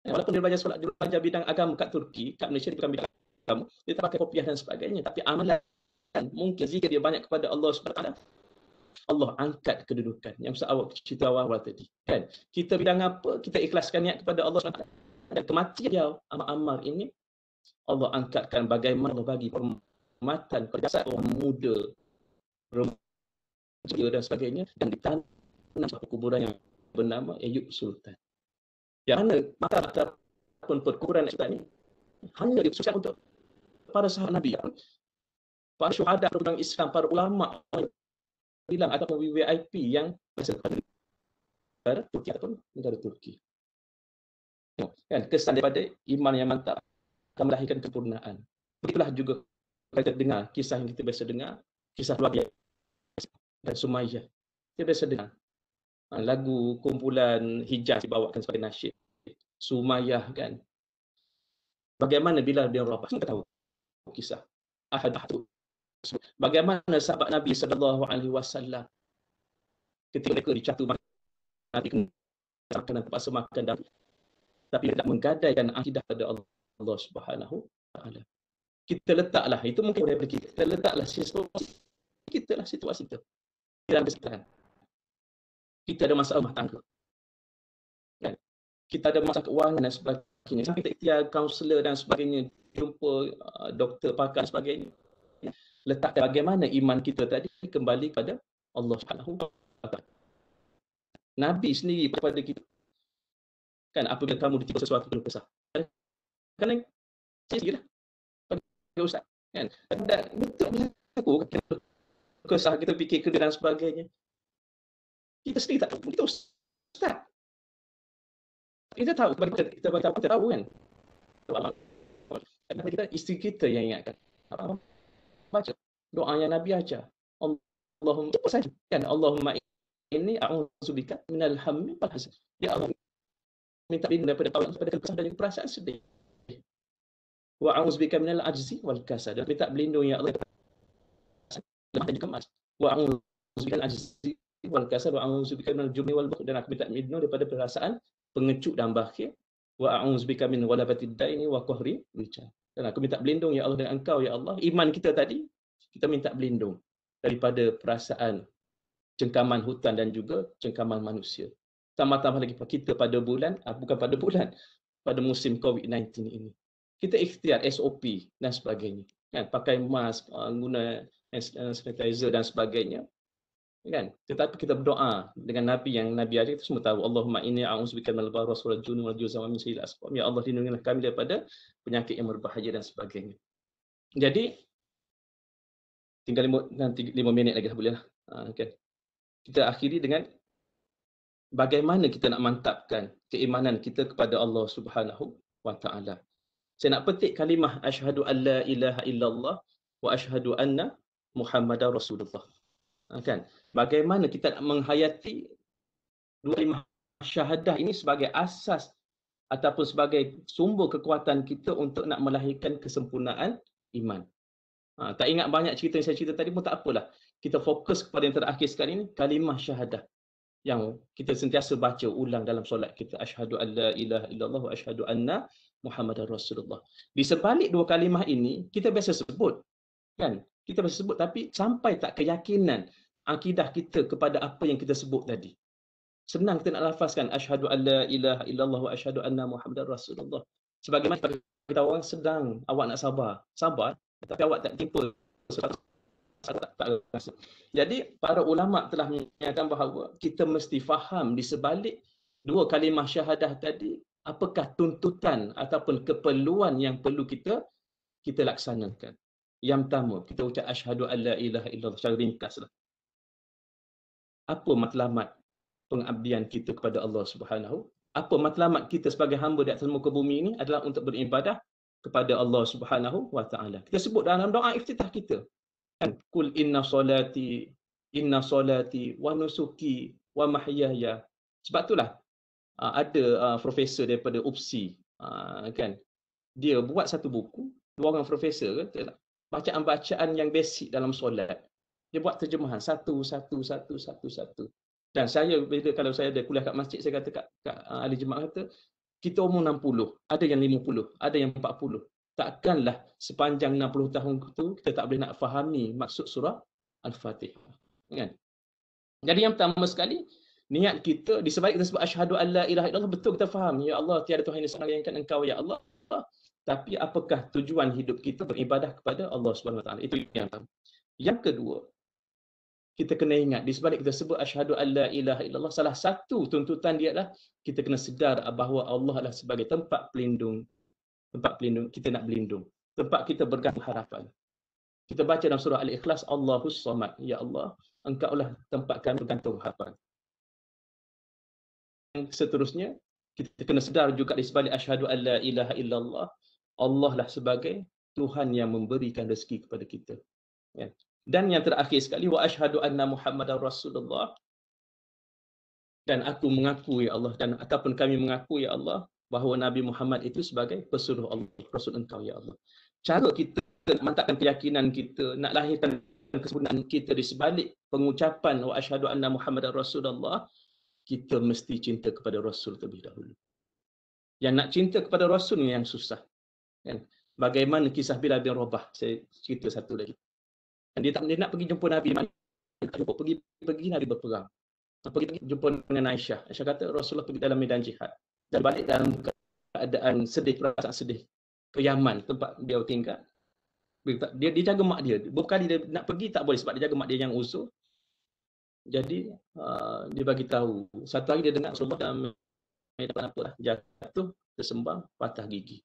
Ya, walaupun dia belajar sekolah, dia belajar bidang agama kat Turki, kat Malaysia dia bukan bidang agama, dia tak pakai kopiah dan sebagainya. Tapi amalan mungkin jika dia banyak kepada Allah SWT, Allah angkat kedudukan. Yang Ustaz awak cerita awal-awal tadi. Kan? Kita bidang apa, kita ikhlaskan niat kepada Allah SWT. Dan kematian dia, amal-amal ini, Allah angkatkan bagaimana Allah bagi permatan kepada orang muda, remaja dan sebagainya. Dan ditanam satu kuburan yang bernama Ayub Sultan. Ya. Yang mana maka ataupun perkuburan kita ini hanya dikhususkan untuk para sahabat Nabi. Para syuhada, para orang Islam, para ulama bilang ataupun VIP yang bersertakan negara Turki ataupun negara Turki. Ya, kan? Kesan daripada iman yang mantap akan melahirkan kesempurnaan. Itulah juga kita dengar kisah yang kita biasa dengar, kisah keluarga dan Sumayyah. Kita biasa dengar. Ah, lagu kumpulan Hijaz dibawakan sebagai nasyid. Sumayyah kan. Bagaimana bila bin Rabah? Kita tahu kisah. Ahad Bagaimana sahabat Nabi sallallahu alaihi wasallam ketika mereka dicatu Nabi kena terpaksa makan dan tapi tidak menggadaikan akidah pada Allah, Allah Subhanahu taala. Kita letaklah itu mungkin boleh kita. Kita letaklah situasi kita lah situasi tu. Kita ambil sekarang kita ada masalah rumah tangga. Kan? Kita ada masalah kewangan dan sebagainya. Sampai tak ikhtiar kaunselor dan sebagainya, jumpa uh, doktor, pakar dan sebagainya. Ya. Letak bagaimana iman kita tadi kembali pada Allah Subhanahu Nabi sendiri kepada kita kan apabila kamu ditipu sesuatu perlu kesah. Kan saya kira ustaz kan dan betul aku kesah kita fikir kerja dan sebagainya kita sendiri tak tahu pun kita ustaz. Kita tahu kepada kita, kita baca kita tahu kan. Kenapa kita isteri kita yang ingatkan. Apa? Baca doa yang Nabi ajar. Allahumma itu saja kan Allahumma ini a'udzubika minal hammi wal hasan. Ya Allah minta bina daripada tawaran kepada kekesan dan perasaan sedih. Wa a'udzubika minal ajzi wal kasad. Dan minta berlindung ya Allah. Wa a'udzubika al ajzi wal kasar wa a'udzu bika min al-jubni wal bukhl dan aku minta minum daripada perasaan pengecut dan bakhil wa a'udzu bika min ghalabati daini wa qahri wicha dan aku minta berlindung ya Allah dengan engkau ya Allah iman kita tadi kita minta berlindung daripada perasaan cengkaman hutan dan juga cengkaman manusia tambah-tambah lagi kita pada bulan ah, bukan pada bulan pada musim covid-19 ini kita ikhtiar SOP dan sebagainya kan pakai mask ah, guna eh, eh, sanitizer dan sebagainya kan tetapi kita berdoa dengan nabi yang nabi aja kita semua tahu Allahumma inni a'udzubika minal barra wa junu wal juzam min sayyi al ya Allah lindungilah kami daripada penyakit yang berbahaya dan sebagainya jadi tinggal lima, nanti lima minit lagi lah, boleh lah okay. Ha, kita akhiri dengan bagaimana kita nak mantapkan keimanan kita kepada Allah Subhanahu wa taala saya nak petik kalimah asyhadu alla ilaha illallah wa asyhadu anna muhammadar rasulullah Ah, kan bagaimana kita nak menghayati dua lima syahadah ini sebagai asas ataupun sebagai sumber kekuatan kita untuk nak melahirkan kesempurnaan iman. Ha, tak ingat banyak cerita yang saya cerita tadi pun tak apalah. Kita fokus kepada yang terakhir sekali ini, kalimah syahadah yang kita sentiasa baca ulang dalam solat kita. Ashadu alla la ilaha illallah wa ashadu anna Muhammadar Rasulullah. Di sebalik dua kalimah ini, kita biasa sebut kan kita boleh sebut tapi sampai tak keyakinan akidah kita kepada apa yang kita sebut tadi senang kita nak lafazkan asyhadu alla ilaha illallah wa asyhadu anna muhammadar rasulullah sebagaimana kita orang sedang awak nak sabar sabar tapi awak tak timpa tak, tak rasa. jadi para ulama telah menyatakan bahawa kita mesti faham di sebalik dua kalimah syahadah tadi apakah tuntutan ataupun keperluan yang perlu kita kita laksanakan yang pertama, kita ucap asyhadu alla la ilaha illallah secara ringkas lah. Apa matlamat pengabdian kita kepada Allah Subhanahu? Apa matlamat kita sebagai hamba di atas muka bumi ini adalah untuk beribadah kepada Allah Subhanahu wa taala. Kita sebut dalam doa iftitah kita. Kan kul inna salati inna salati wa nusuki wa mahyaya. Sebab itulah ah, ada ah, profesor daripada UPSI ah, kan dia buat satu buku dua orang profesor ke bacaan-bacaan yang basic dalam solat. Dia buat terjemahan satu, satu, satu, satu, satu. Dan saya bila kalau saya ada kuliah kat masjid, saya kata kat, kat uh, ahli jemaah kata, kita umur 60, ada yang 50, ada yang 40. Takkanlah sepanjang 60 tahun itu kita tak boleh nak fahami maksud surah al fatih Kan? Jadi yang pertama sekali, niat kita disebabkan sebalik kita sebut asyhadu alla ilaha illallah betul kita faham ya Allah tiada tuhan yang selain engkau ya Allah tapi apakah tujuan hidup kita beribadah kepada Allah Subhanahu Wa Taala itu yang pertama yang kedua kita kena ingat di sebalik kita sebut asyhadu alla ilaha illallah salah satu tuntutan dia adalah kita kena sedar bahawa Allah adalah sebagai tempat pelindung tempat pelindung kita nak berlindung tempat kita bergantung harapan kita baca dalam surah al-ikhlas Allahus samad ya Allah engkau lah tempat kami bergantung harapan yang seterusnya kita kena sedar juga di sebalik asyhadu alla ilaha illallah Allah lah sebagai Tuhan yang memberikan rezeki kepada kita. Ya. Dan yang terakhir sekali, wa ashadu anna muhammadan rasulullah. Dan aku mengaku ya Allah, dan ataupun kami mengaku ya Allah, bahawa Nabi Muhammad itu sebagai pesuruh Allah, Rasul engkau ya Allah. Cara kita nak mantapkan keyakinan kita, nak lahirkan kesempurnaan kita di sebalik pengucapan wa ashadu anna muhammadan rasulullah, kita mesti cinta kepada Rasul terlebih dahulu. Yang nak cinta kepada Rasul ni yang susah. Kan? Bagaimana kisah Bilal bin Rabah? Saya cerita satu lagi. Kan, dia tak dia nak pergi jumpa Nabi. Dia jumpa, pergi, pergi Nabi berperang. Pergi, pergi jumpa dengan Aisyah. Aisyah kata Rasulullah pergi dalam medan jihad. Dan balik dalam keadaan sedih, perasaan sedih. Ke Yaman, tempat dia tinggal. Dia, dia jaga mak dia. Bukan dia nak pergi tak boleh sebab dia jaga mak dia yang usuh. Jadi uh, dia bagi tahu. Satu hari dia dengar Rasulullah dalam medan apa lah. Jatuh, tersembang, patah gigi.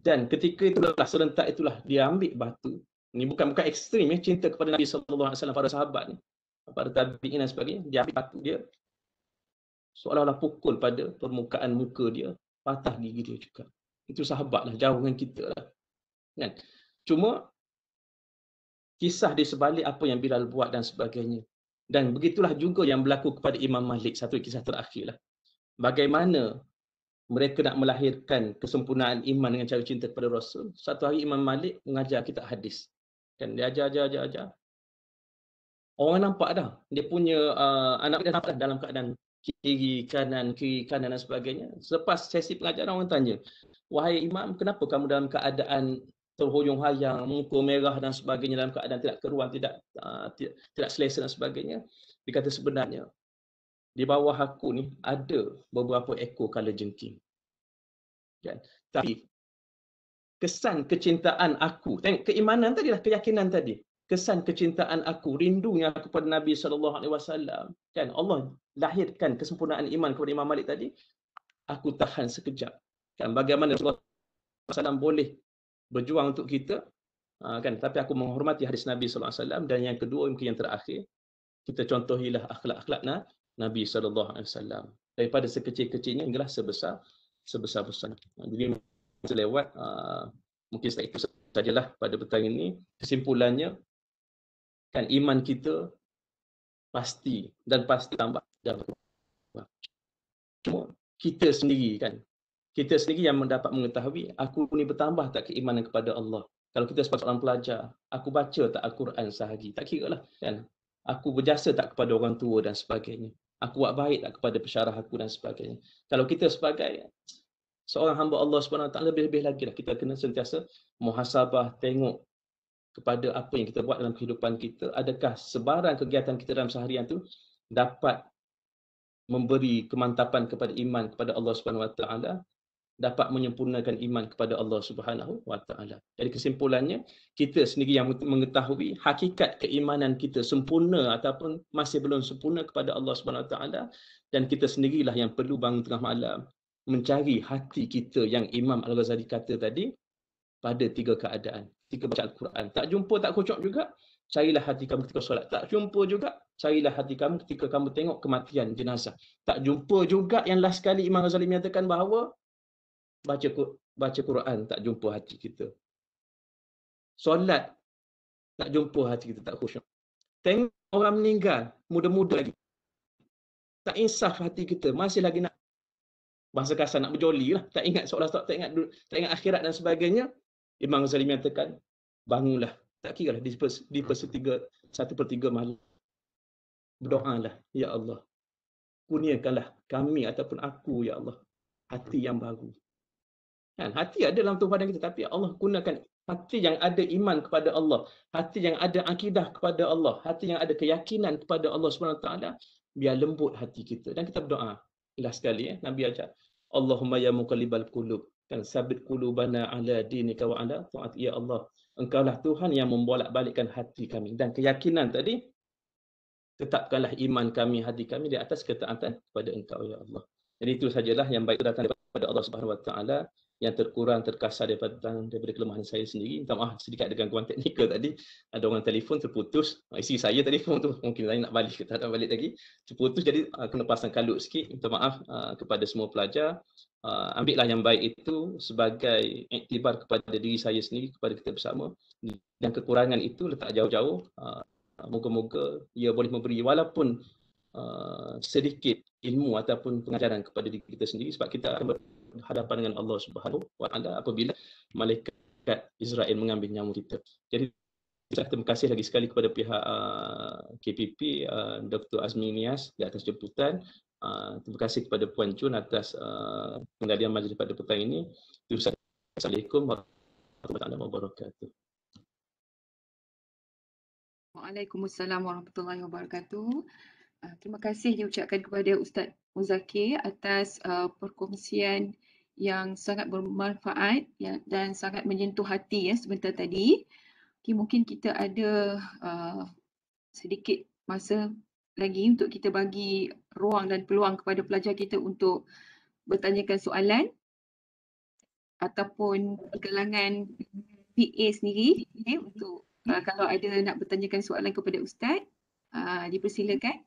Dan ketika itulah serentak itulah dia ambil batu. Ini bukan bukan ekstrim ya cinta kepada Nabi sallallahu alaihi wasallam pada sahabat ni. Pada tabi'in dan sebagainya dia ambil batu dia. Seolah-olah pukul pada permukaan muka dia, patah gigi dia juga. Itu sahabatlah jauh dengan kita lah. Kan? Cuma kisah di sebalik apa yang Bilal buat dan sebagainya. Dan begitulah juga yang berlaku kepada Imam Malik. Satu kisah terakhirlah. Bagaimana mereka nak melahirkan kesempurnaan iman dengan cara cinta kepada Rasul. Satu hari Imam Malik mengajar kita hadis. Kan dia ajar, ajar, ajar, ajar. Orang nampak dah. Dia punya uh, anak dia dah dalam keadaan kiri, kanan, kiri, kanan dan sebagainya. Selepas sesi pengajaran orang tanya, Wahai Imam, kenapa kamu dalam keadaan terhuyung hayang, muka merah dan sebagainya dalam keadaan tidak keruan, tidak uh, tidak, tidak selesa dan sebagainya. Dia sebenarnya, di bawah aku ni ada beberapa ekor kala jengking. Kan? Tapi kesan kecintaan aku, tengok keimanan tadi lah, keyakinan tadi. Kesan kecintaan aku, rindu yang aku pada Nabi Sallallahu SAW. Kan? Allah lahirkan kesempurnaan iman kepada Imam Malik tadi. Aku tahan sekejap. Kan? Bagaimana Rasulullah SAW boleh berjuang untuk kita. Ha, kan? Tapi aku menghormati hadis Nabi Sallallahu Alaihi Wasallam Dan yang kedua, mungkin yang terakhir, kita contohilah akhlak-akhlak Nabi sallallahu alaihi wasallam. Daripada sekecil-kecilnya hinggalah sebesar sebesar besarnya. Ha, jadi masa lewat uh, mungkin setakat itu sajalah pada petang ini kesimpulannya kan iman kita pasti dan pasti tambah dan kita sendiri kan kita sendiri yang mendapat mengetahui aku ni bertambah tak keimanan kepada Allah. Kalau kita sebagai orang pelajar, aku baca tak Al-Quran sehari, tak kira lah kan. Aku berjasa tak kepada orang tua dan sebagainya aku buat baik tak kepada pesyarah aku dan sebagainya. Kalau kita sebagai seorang hamba Allah SWT lebih-lebih lagi lah kita kena sentiasa muhasabah tengok kepada apa yang kita buat dalam kehidupan kita. Adakah sebarang kegiatan kita dalam seharian tu dapat memberi kemantapan kepada iman kepada Allah Subhanahu Wa Taala dapat menyempurnakan iman kepada Allah Subhanahu wa taala. Jadi kesimpulannya, kita sendiri yang mengetahui hakikat keimanan kita sempurna ataupun masih belum sempurna kepada Allah Subhanahu wa taala dan kita sendirilah yang perlu bangun tengah malam mencari hati kita yang Imam Al-Ghazali kata tadi pada tiga keadaan. Tiga baca Al-Quran. Tak jumpa, tak kocok juga. Carilah hati kamu ketika solat. Tak jumpa juga. Carilah hati kamu ketika kamu tengok kematian jenazah. Tak jumpa juga yang last sekali Imam Ghazali menyatakan bahawa baca baca Quran tak jumpa hati kita. Solat tak jumpa hati kita tak khusyuk. Tengok orang meninggal muda-muda lagi. Tak insaf hati kita, masih lagi nak bahasa kasar nak berjoli lah. Tak ingat solat tak, ingat tak ingat akhirat dan sebagainya. Imam Ghazali menyatakan bangunlah. Tak kira lah di pers di pers tiga satu per tiga malam. Berdoa lah, Ya Allah. Kurniakanlah kami ataupun aku, Ya Allah. Hati yang bagus. Kan? Hati ada dalam tubuh badan kita tapi Allah gunakan hati yang ada iman kepada Allah, hati yang ada akidah kepada Allah, hati yang ada keyakinan kepada Allah SWT, biar lembut hati kita. Dan kita berdoa. jelas sekali, ya. Nabi ajar. Allahumma ya muqallibal qulub kan sabit qulubana ala dinika wa ala ta'at ya Allah engkaulah Tuhan yang membolak-balikkan hati kami dan keyakinan tadi tetapkanlah iman kami hati kami di atas ketaatan kepada engkau ya Allah jadi itu sajalah yang baik datang daripada Allah Subhanahu taala yang terkurang terkasar daripada, daripada kelemahan saya sendiri. Minta maaf sedikit dengan kawan teknikal tadi. Ada orang telefon terputus. Ah, Isi saya telefon tu mungkin lain nak balik kita nak balik lagi. Terputus jadi uh, kena pasang kalut sikit. Minta maaf uh, kepada semua pelajar. Uh, ambillah yang baik itu sebagai iktibar kepada diri saya sendiri, kepada kita bersama. Dan kekurangan itu letak jauh-jauh. Uh, moga-moga ia boleh memberi walaupun uh, sedikit ilmu ataupun pengajaran kepada diri kita sendiri sebab kita akan hadapan dengan Allah Subhanahu wa taala apabila malaikat Israel mengambil nyawa kita. Jadi saya terima kasih lagi sekali kepada pihak ah, KPP ah, Dr. Azmi Nias di atas jemputan. Ah, terima kasih kepada Puan Chun atas uh, majlis pada petang ini. Assalamualaikum warahmatullahi wabarakatuh. Waalaikumsalam warahmatullahi wabarakatuh. Ah, terima kasih diucapkan kepada Ustaz Muzaki atas uh, perkongsian yang sangat bermanfaat ya, dan sangat menyentuh hati ya sebentar tadi. Okay, mungkin kita ada uh, sedikit masa lagi untuk kita bagi ruang dan peluang kepada pelajar kita untuk bertanyakan soalan ataupun kalangan PA sendiri okay, untuk uh, kalau ada nak bertanyakan soalan kepada Ustaz uh, dipersilakan.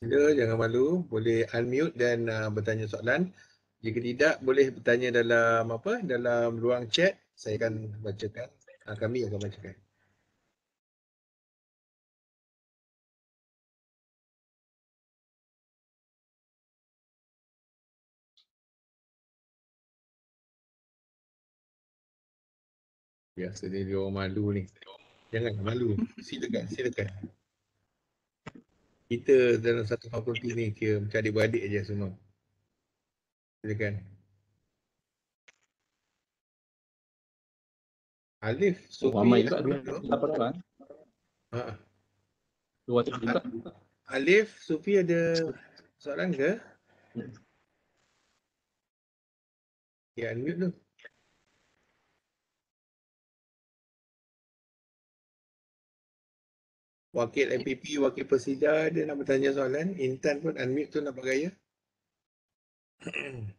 Sila jangan malu boleh unmute dan uh, bertanya soalan. Jika tidak boleh bertanya dalam apa dalam ruang chat saya akan bacakan uh, kami akan bacakan. Biasa ya, dia orang malu ni. Jangan malu. Silakan, silakan kita dalam satu fakulti ni kira macam adik-beradik aja semua. Silakan. Alif, so oh, ramai juga dapat tuan. Ha. Dua tiga juta. Alif, Sufi ada soalan ke? Hmm. Ya, unmute dulu. Wakil MPP, Wakil Persida dia nak bertanya soalan. Intan pun unmute tu nak bergaya.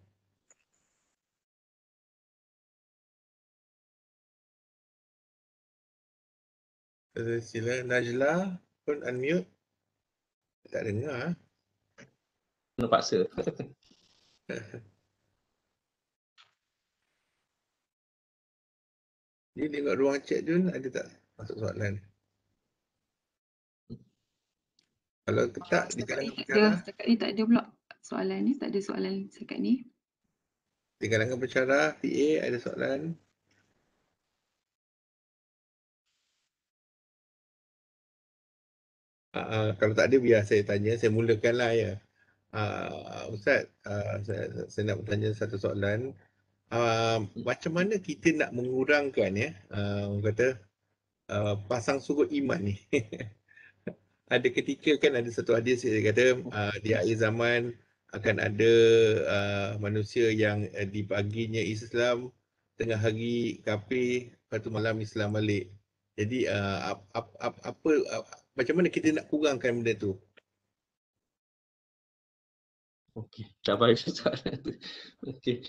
Eh, sila Najla pun unmute. Tak dengar. Kena ah. paksa. Dia tengok ruang chat Jun ada tak masuk soalan ni? Kalau tak, lah. setakat di kalangan ni, Setakat ni tak ada pula soalan ni. Tak ada soalan setakat ni. Di kalangan pencara, PA ada soalan. Uh, kalau tak ada biar saya tanya, saya mulakanlah ya. Uh, Ustaz, uh, saya, saya nak bertanya satu soalan. Uh, macam mana kita nak mengurangkan ya, uh, orang kata uh, pasang surut iman ni. ada ketika kan ada satu hadis dia kata uh, di akhir zaman akan ada uh, manusia yang uh, dibaginya Islam tengah hari kafe satu malam Islam balik. Jadi uh, ap, ap, ap, apa ap, macam mana kita nak kurangkan benda tu? Okey, tak baik soalan Okey.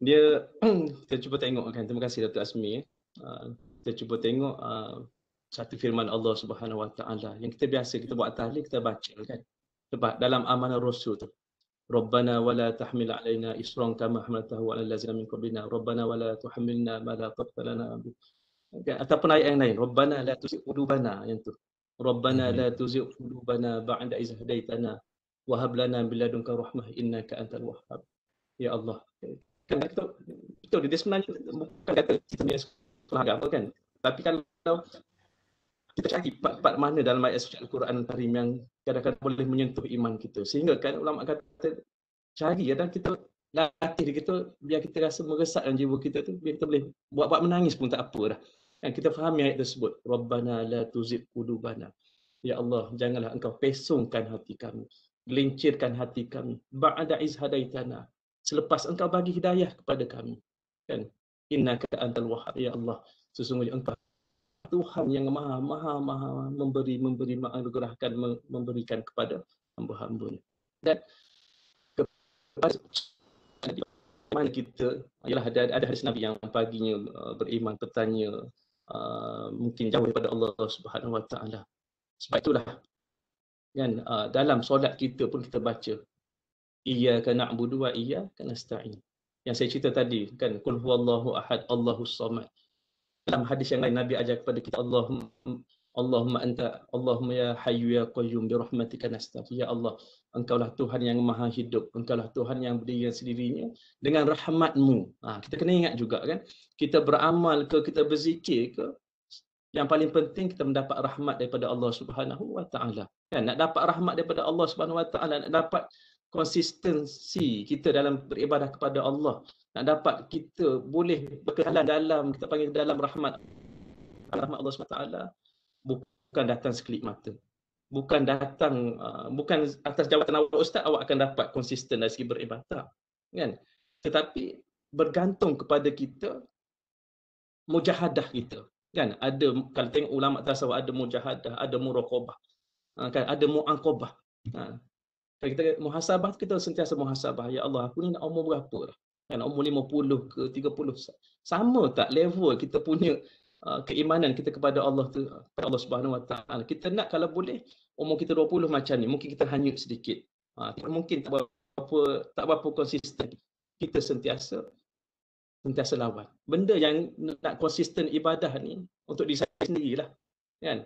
Dia kita cuba tengok kan. Terima kasih Dr. Asmi eh. Uh, kita cuba tengok uh, satu firman Allah Subhanahu Wa Taala yang kita biasa kita buat tahlil kita baca kan sebab dalam amanah rasul tu Rabbana wala tahmil alaina isran kama hamaltahu ala allazina min qablina Rabbana wala tuhammilna ma la taqata lana bi kan? ataupun ayat yang lain Rabbana la tuzigh qulubana yang tu Rabbana la mhm. tuzigh qulubana ba'da idh hadaitana wa hab lana min ladunka rahmah innaka antal wahhab ya Allah kan betul betul dia sebenarnya bukan kata kita punya sekolah agama kan tapi kalau kita cari part-part mana dalam ayat suci Al-Quran Karim yang kadang-kadang boleh menyentuh iman kita. Sehingga kan ulama kata cari ya, dan kita latih diri kita biar kita rasa meresap dalam jiwa kita tu biar kita boleh buat-buat menangis pun tak apa dah. Kan kita faham ayat tersebut. Rabbana la tuzib kudubana. Ya Allah, janganlah engkau pesungkan hati kami. Gelincirkan hati kami. Ba'ada izhadaitana. Selepas engkau bagi hidayah kepada kami. Kan? Inna ka antal wahab. Ya Allah, sesungguhnya engkau Tuhan yang maha maha maha memberi memberi menganugerahkan memberikan kepada hamba-hambanya. Dan kepada mana kita ialah ada ada hadis Nabi yang paginya uh, beriman bertanya uh, mungkin jauh daripada Allah Subhanahu Wa Taala. Sebab itulah kan uh, dalam solat kita pun kita baca iya iyyaka na'budu wa iyyaka nasta'in. Yang saya cerita tadi kan kul huwallahu ahad Allahus samad dalam hadis yang lain Nabi ajar kepada kita Allahumma Allahumma anta Allahumma ya hayyu ya qayyum bi rahmatika nastaghfir ya Allah lah Tuhan yang maha hidup engkau lah Tuhan yang berdiri sendirinya dengan rahmatmu ha, kita kena ingat juga kan kita beramal ke kita berzikir ke yang paling penting kita mendapat rahmat daripada Allah Subhanahu Wa Taala kan nak dapat rahmat daripada Allah Subhanahu Wa Taala nak dapat konsistensi kita dalam beribadah kepada Allah nak dapat kita boleh berkekalan dalam kita panggil dalam rahmat rahmat Allah SWT bukan datang sekelip mata bukan datang uh, bukan atas jawatan awak ustaz awak akan dapat konsisten dari segi beribadah kan tetapi bergantung kepada kita mujahadah kita kan ada kalau tengok ulama tasawuf ada mujahadah ada muraqabah uh, kan ada muaqabah uh. Dan kita muhasabah kita sentiasa muhasabah. Ya Allah, aku ni nak umur berapa lah? Kan umur 50 ke 30 sama tak level kita punya uh, keimanan kita kepada Allah tu uh, kepada Allah Subhanahu Wa Taala. Kita nak kalau boleh umur kita 20 macam ni, mungkin kita hanyut sedikit. Ha, mungkin tak apa. tak berapa konsisten kita sentiasa sentiasa lawan. Benda yang nak konsisten ibadah ni untuk diri sendirilah. Kan?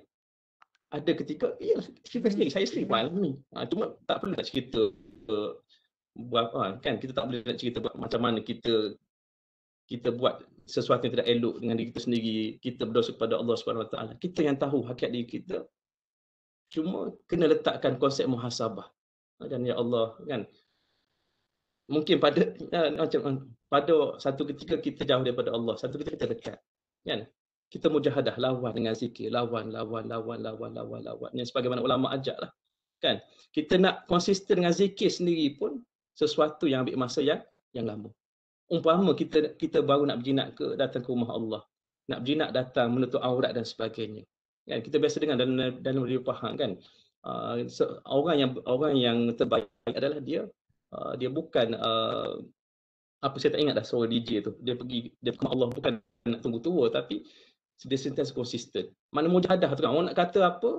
ada ketika ya kita sendiri saya sendiri mengalami ha, cuma tak perlu nak cerita eh, buat ha, kan kita tak boleh nak cerita buat macam mana kita kita buat sesuatu yang tidak elok dengan diri kita sendiri kita berdosa kepada Allah Subhanahu Taala kita yang tahu hakikat diri kita cuma kena letakkan konsep muhasabah dan ha, ya Allah kan mungkin pada ya, macam pada satu ketika kita jauh daripada Allah satu ketika kita dekat kan kita mujahadah lawan dengan zikir lawan lawan lawan lawan lawan lawan yang sebagaimana ulama ajaklah kan kita nak konsisten dengan zikir sendiri pun sesuatu yang ambil masa yang yang lama umpama kita kita baru nak berjinak ke datang ke rumah Allah nak berjinak datang menutup aurat dan sebagainya kan kita biasa dengar dalam dalam riwayat faham kan uh, ah, so, orang yang orang yang terbaik adalah dia uh, dia bukan uh, apa saya tak ingat dah suara DJ tu dia pergi dia ke Allah bukan nak tunggu tua tapi dia sentiasa konsisten. Mana mujahadah tu kan. Awak nak kata apa?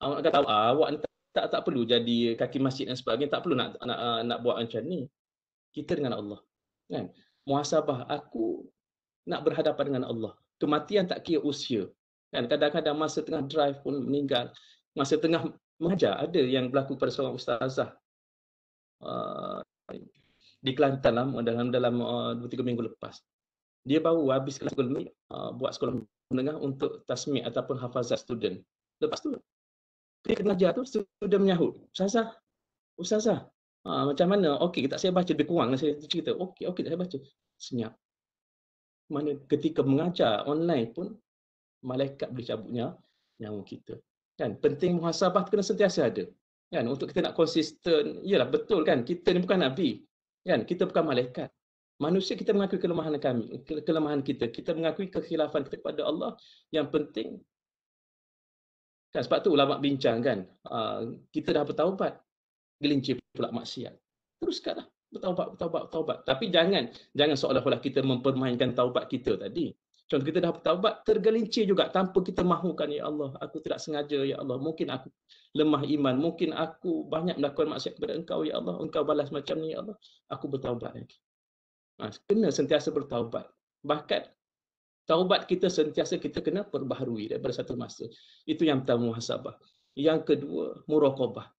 Awak nak kata ah, awak tak, tak tak perlu jadi kaki masjid dan sebagainya, tak perlu nak nak nak, nak buat macam ni. Kita dengan Allah. Kan? Muhasabah aku nak berhadapan dengan Allah. Kematian tak kira usia. Kan kadang-kadang masa tengah drive pun meninggal, masa tengah mengajar ada yang berlaku pada seorang ustazah. Uh, di Kelantan lah dalam dalam uh, 2 3 minggu lepas dia baru habis kelas sekolah menengah, uh, buat sekolah menengah untuk tasmiq ataupun hafazat student. Lepas tu, dia kena ajar tu, student menyahut. Ustazah, Ustazah, uh, macam mana? Okey, kita saya baca lebih kurang. Lah, saya cerita, okey, okey, tak saya baca. Senyap. Mana ketika mengajar online pun, malaikat boleh cabutnya nyawa kita. Kan? Penting muhasabah tu kena sentiasa ada. Kan? Untuk kita nak konsisten, iyalah betul kan? Kita ni bukan Nabi. Kan? Kita bukan malaikat. Manusia kita mengakui kelemahan kami, kelemahan kita. Kita mengakui kekhilafan kita kepada Allah yang penting. Kan, sebab tu ulama bincang kan, ah, kita dah bertaubat, gelincir pula maksiat. Teruskanlah, bertaubat, bertaubat, bertaubat. Tapi jangan, jangan seolah-olah kita mempermainkan taubat kita tadi. Contoh kita dah bertaubat, tergelincir juga tanpa kita mahukan, Ya Allah, aku tidak sengaja, Ya Allah. Mungkin aku lemah iman, mungkin aku banyak melakukan maksiat kepada engkau, Ya Allah. Engkau balas macam ni, Ya Allah. Aku bertaubat lagi. Ya. Ha, kena sentiasa bertaubat. Bahkan taubat kita sentiasa kita kena perbaharui daripada satu masa. Itu yang pertama muhasabah. Yang kedua, murakabah.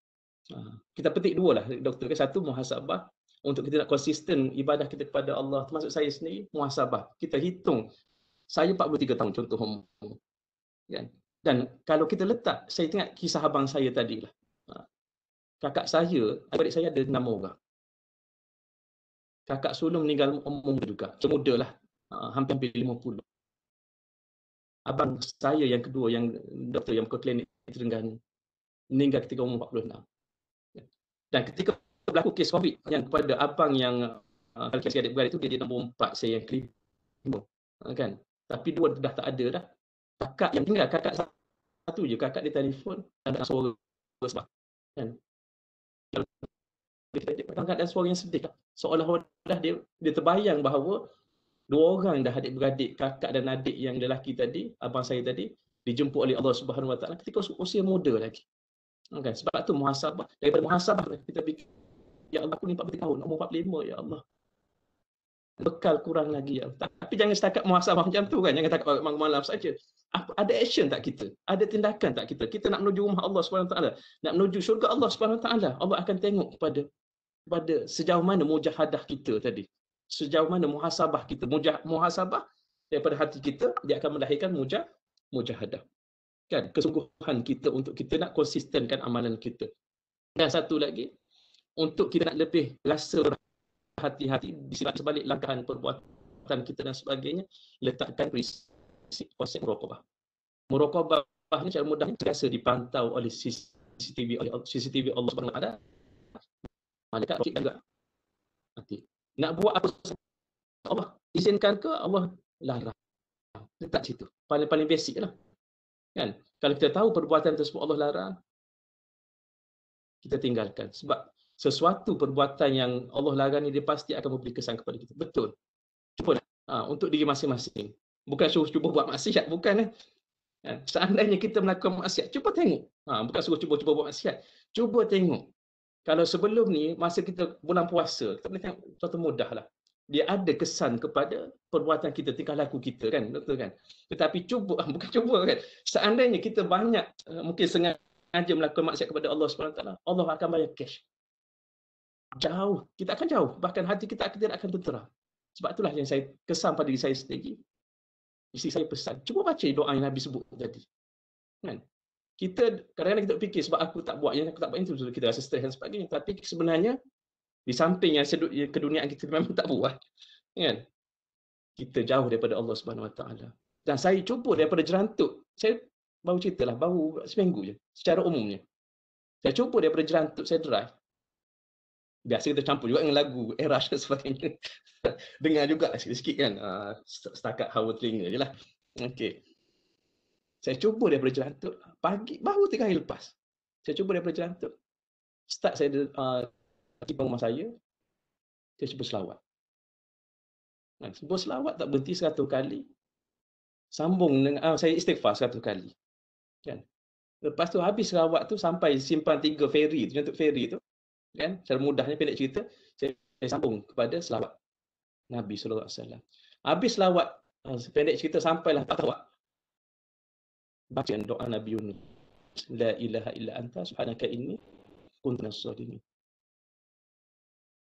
Ha, kita petik dua lah, doktor. Satu, muhasabah. Untuk kita nak konsisten ibadah kita kepada Allah, termasuk saya sendiri, muhasabah. Kita hitung. Saya 43 tahun, contoh. Kan? Dan kalau kita letak, saya ingat kisah abang saya tadi lah. Ha, kakak saya, adik saya ada enam orang kakak sulung meninggal umum juga. Cemuda lah. hampir-hampir 50. Abang saya yang kedua, yang doktor yang ke klinik Terengganu meninggal ketika umur 46. Ya. Dan ketika berlaku kes COVID yang kepada abang yang uh, kes adik beradik itu, dia di nombor 4, saya yang kelima. Ha, kan? Tapi dua dah tak ada dah. Kakak yang tinggal, kakak satu je. Kakak di telefon, ada suara sebab. Kan? boleh kita bangga dan suara yang sedih lah. Seolah-olah dia, dia terbayang bahawa dua orang dah adik-beradik, kakak dan adik yang lelaki tadi, abang saya tadi, dijemput oleh Allah Subhanahu Wa Taala ketika usia muda lagi. Okay. Sebab tu muhasabah, daripada muhasabah lah kita fikir, Ya Allah aku ni 40 tahun, umur 45 Ya Allah. Bekal kurang lagi Ya Tapi jangan setakat muhasabah macam tu kan, jangan setakat malam-malam saja. Apa, ada action tak kita? Ada tindakan tak kita? Kita nak menuju rumah Allah Subhanahu Wa Taala, nak menuju syurga Allah Subhanahu Wa Taala. Allah akan tengok kepada pada sejauh mana mujahadah kita tadi. Sejauh mana muhasabah kita. Mujah, muhasabah daripada hati kita, dia akan melahirkan mujah, mujahadah. Kan? Kesungguhan kita untuk kita nak konsistenkan amalan kita. Dan satu lagi, untuk kita nak lebih rasa hati-hati di sebalik langkahan perbuatan kita dan sebagainya, letakkan prinsip konsep merokobah. Merokobah ini secara mudah. terasa dipantau oleh CCTV, oleh CCTV Allah SWT malaikat ah, rosik juga mati nak buat apa Allah izinkan ke Allah larang letak lah. situ paling paling basic lah kan kalau kita tahu perbuatan tersebut Allah larang kita tinggalkan sebab sesuatu perbuatan yang Allah larang ni dia pasti akan memberi kesan kepada kita betul cuba lah. ha, untuk diri masing-masing bukan suruh cuba buat maksiat bukan eh ha, Seandainya kita melakukan maksiat, cuba tengok. Ha, bukan suruh cuba-cuba buat maksiat. Cuba tengok kalau sebelum ni masa kita bulan puasa kita boleh tengok contoh mudahlah dia ada kesan kepada perbuatan kita tingkah laku kita kan betul kan tetapi cuba bukan cuba kan seandainya kita banyak eh, mungkin sengaja melakukan maksiat kepada Allah Subhanahu taala Allah akan bayar cash jauh kita akan jauh bahkan hati kita tidak akan tertera. sebab itulah yang saya kesan pada diri saya sendiri isteri saya pesan cuba baca doa yang Nabi sebut tadi kan? kita kadang-kadang kita fikir sebab aku tak buat yang aku tak buat itu kita rasa stres dan sebagainya tapi sebenarnya di samping yang keduniaan kita memang tak buat kan kita jauh daripada Allah Subhanahu Wa Taala dan saya cuba daripada jerantuk saya baru ceritalah baru seminggu je secara umumnya saya cuba daripada jerantuk saya drive biasa kita campur juga dengan lagu era dan sebagainya dengar juga lah sikit-sikit kan uh, setakat hawa telinga je lah okay. Saya cuba daripada celantuk. Pagi, baru tiga hari lepas. Saya cuba daripada celantuk. Start saya uh, pergi uh, rumah saya. Saya cuba selawat. Nah, sebuah selawat tak berhenti seratus kali. Sambung dengan, uh, saya istighfar seratus kali. Kan? Lepas tu habis selawat tu sampai simpan tiga ferry tu, untuk ferry tu. Kan? Secara mudahnya pendek cerita, saya, sambung kepada selawat. Nabi SAW. Habis selawat, uh, pendek cerita sampailah tak tahu bacaan doa Nabi Yunus. La ilaha illa anta subhanaka inni kuntu minas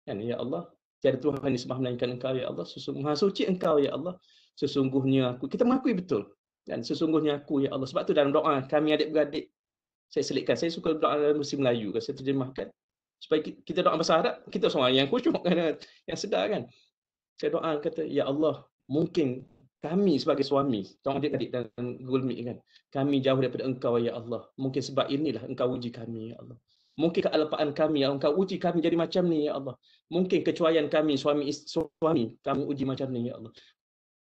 Kan ya Allah, tiada Tuhan disembah melainkan Engkau ya Allah, sesungguhnya Maha suci Engkau ya Allah, sesungguhnya aku kita mengakui betul. Dan sesungguhnya aku ya Allah. Sebab tu dalam doa kami adik-beradik saya selitkan. Saya suka doa dalam bahasa Melayu. Kan, saya terjemahkan. Supaya kita doa bahasa Arab, kita seorang yang khusyuk kan, yang sedar kan. Saya doa kata, Ya Allah, mungkin kami sebagai suami, tolong adik-adik dan gulmi kan. Kami jauh daripada engkau ya Allah. Mungkin sebab inilah engkau uji kami ya Allah. Mungkin kealpaan kami ya engkau uji kami jadi macam ni ya Allah. Mungkin kecuaian kami suami suami kami uji macam ni ya Allah.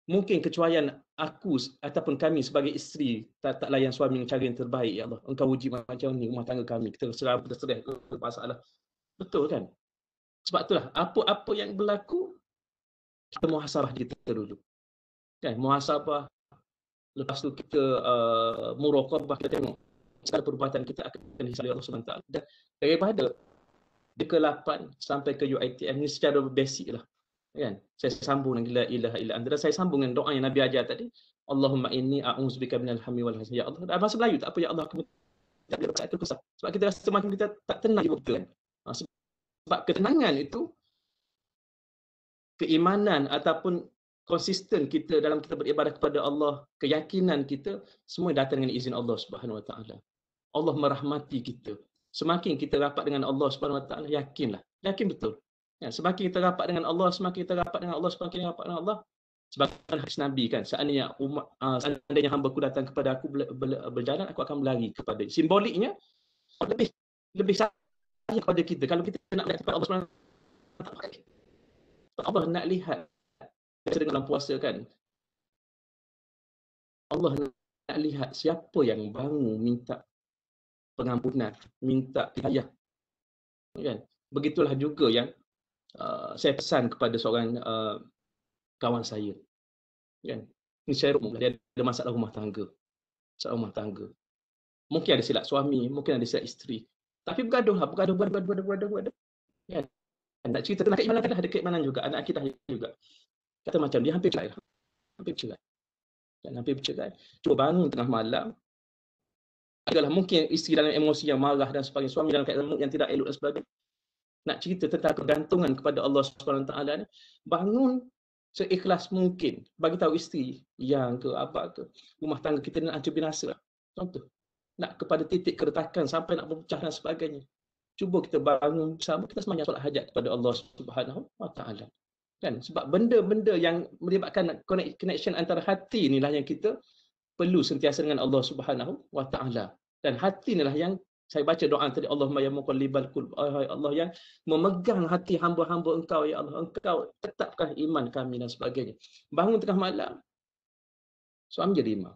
Mungkin kecuaian aku ataupun kami sebagai isteri tak, tak layan suami dengan cara yang terbaik ya Allah. Engkau uji macam ni rumah tangga kami. Kita serah terserah ke masalah. Betul kan? Sebab itulah apa-apa yang berlaku kita muhasabah kita dulu kan muhasabah lepas tu kita uh, murakabah kita tengok segala perbuatan kita akan disalahi Allah SWT dan daripada dia ke-8 sampai ke UITM ni secara basic lah kan saya sambung dengan la ilaha illa anta saya sambung dengan doa yang nabi ajar tadi Allahumma inni a'udzubika minal hammi wal hazan ya Allah dan bahasa Melayu tak apa ya Allah aku tak boleh aku kesal sebab kita rasa macam kita tak tenang juga kan ha, sebab ketenangan itu keimanan ataupun konsisten kita dalam kita beribadah kepada Allah, keyakinan kita semua datang dengan izin Allah Subhanahu Wa Taala. Allah merahmati kita. Semakin kita rapat dengan Allah Subhanahu Wa Taala, yakinlah. Yakin betul. Ya, semakin kita rapat dengan Allah, semakin kita rapat dengan Allah, semakin kita rapat dengan Allah. Sebagaimana hadis Nabi kan, seandainya umat, uh, seandainya hamba ku datang kepada aku berjalan, aku akan berlari kepada. Simboliknya lebih lebih sayang kepada kita. Kalau kita nak melihat kepada Allah Subhanahu Wa Taala, Allah nak lihat biasa dengan dalam puasa kan. Allah nak lihat siapa yang bangun minta pengampunan, minta hidayah. Kan? Begitulah juga yang uh, saya pesan kepada seorang uh, kawan saya. Kan? Ini saya rumah, dia ada masalah rumah tangga. Masalah rumah tangga. Mungkin ada silap suami, mungkin ada silap isteri. Tapi bergaduh lah, bergaduh, bergaduh, bergaduh, bergaduh. bergaduh. Kan? Nak cerita tentang keimanan, lah ada keimanan juga, anak kita lah juga. Kata macam dia hampir bercerai. Lah. Hampir bercerai. Dan hampir bercerai. Cuba bangun tengah malam. Adalah mungkin isteri dalam emosi yang marah dan sebagainya. Suami dalam keadaan yang tidak elok dan sebagainya. Nak cerita tentang kegantungan kepada Allah Subhanahu Wa SWT. Bangun seikhlas mungkin. Bagi tahu isteri yang ke apa ke. Rumah tangga kita nak hancur binasa. Contoh. Nak kepada titik keretakan sampai nak berpecah dan sebagainya. Cuba kita bangun sama Kita semanya solat hajat kepada Allah Subhanahu Wa Taala kan sebab benda-benda yang melibatkan connection antara hati inilah yang kita perlu sentiasa dengan Allah Subhanahu wa taala dan hati inilah yang saya baca doa tadi Allahumma ya muqallibal qulub oh, ya Allah yang memegang hati hamba-hamba engkau ya Allah engkau tetapkan iman kami dan sebagainya bangun tengah malam suami jadi imam